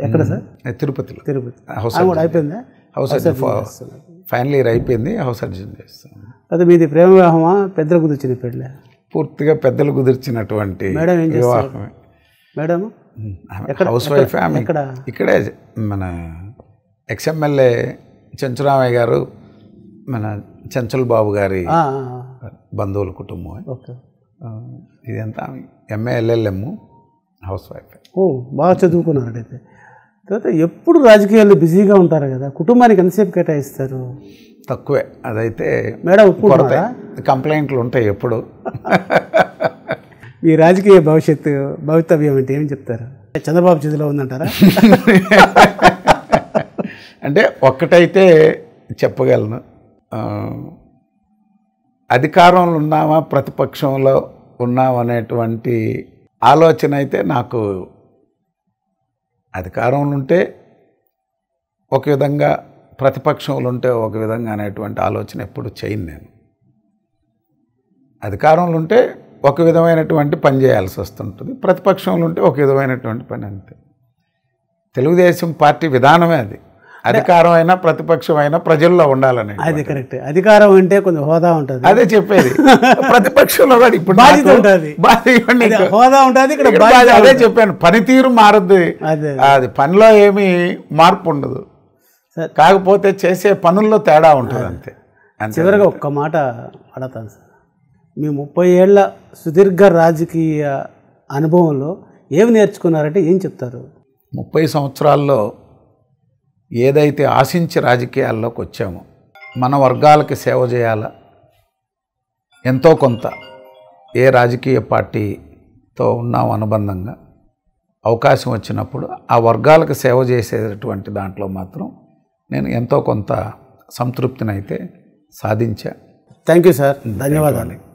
ఎక్కడ సార్ తిరుపతిలో తిరుపతి హౌస్ అయిపోయిందా హౌస్ ఫైనల్ ఇయర్ అయిపోయింది హౌస్ అర్జున్ చేస్తాను అది మీది ప్రేమ వివాహమా పెద్దలు కుదిర్చిన పెళ్ళ పూర్తిగా పెద్దలు కుదిర్చినటువంటి వివాహమే మేడం హౌస్ వైఫ్ ఆమె ఇక్కడే మన ఎక్స్ఎంఎల్ఏ చెంచురామయ్య గారు మన చెంచుల బాబు గారి బంధువుల కుటుంబం ఓకే ఇదంతా ఎంఏఎల్ఎల్ఎం హౌస్ వైఫ్ ఓ బాగా చదువుకున్నారు అయితే తర్వాత ఎప్పుడు రాజకీయాల్లో బిజీగా ఉంటారు కదా కుటుంబానికి ఎంతసేపు కేటాయిస్తారు తక్కువే అదైతే మేడం కంప్లైంట్లు ఉంటాయి ఎప్పుడు మీ రాజకీయ భవిష్యత్తు భవితవ్యం అంటే ఏమి చెప్తారు చంద్రబాబు చేతిలో ఉందంటారా అంటే ఒక్కటైతే చెప్పగలను అధికారంలో ఉన్నామా ప్రతిపక్షంలో ఉన్నామనేటువంటి ఆలోచన అయితే నాకు అధికారంలో ఉంటే ఒక విధంగా ప్రతిపక్షంలో ఉంటే ఒక విధంగా అనేటువంటి ఆలోచన ఎప్పుడు చేయను నేను అధికారంలో ఉంటే ఒక విధమైనటువంటి పని చేయాల్సి వస్తుంటుంది ప్రతిపక్షంలో ఉంటే ఒక విధమైనటువంటి పని అంతే తెలుగుదేశం పార్టీ విధానమే అది అధికారం అయినా ప్రతిపక్షం అయినా ప్రజల్లో ఉండాలని అది కరెక్ట్ అధికారం అంటే కొంచెం హోదా ఉంటుంది అదే చెప్పేది ప్రతిపక్షంలో కూడా ఇప్పుడు బాధ్యత ఉంటుంది హోదా ఉంటుంది ఇక్కడ అదే చెప్పాను పనితీరు మారుద్ది అది పనిలో ఏమీ మార్పు ఉండదు కాకపోతే చేసే పనుల్లో తేడా ఉంటుంది అంతే చివరిగా ఒక్క మాట అడతాను సార్ మీ ముప్పై ఏళ్ల సుదీర్ఘ రాజకీయ అనుభవంలో ఏమి నేర్చుకున్నారంటే ఏం చెప్తారు ముప్పై సంవత్సరాల్లో ఏదైతే ఆశించి రాజకీయాల్లోకి వచ్చామో మన వర్గాలకి సేవ చేయాల ఎంతో కొంత ఏ రాజకీయ పార్టీతో ఉన్నాం అనుబంధంగా అవకాశం వచ్చినప్పుడు ఆ వర్గాలకు సేవ చేసేటటువంటి దాంట్లో మాత్రం నేను ఎంతో కొంత సంతృప్తిని అయితే సాధించా థ్యాంక్ యూ సార్ ధన్యవాదాలు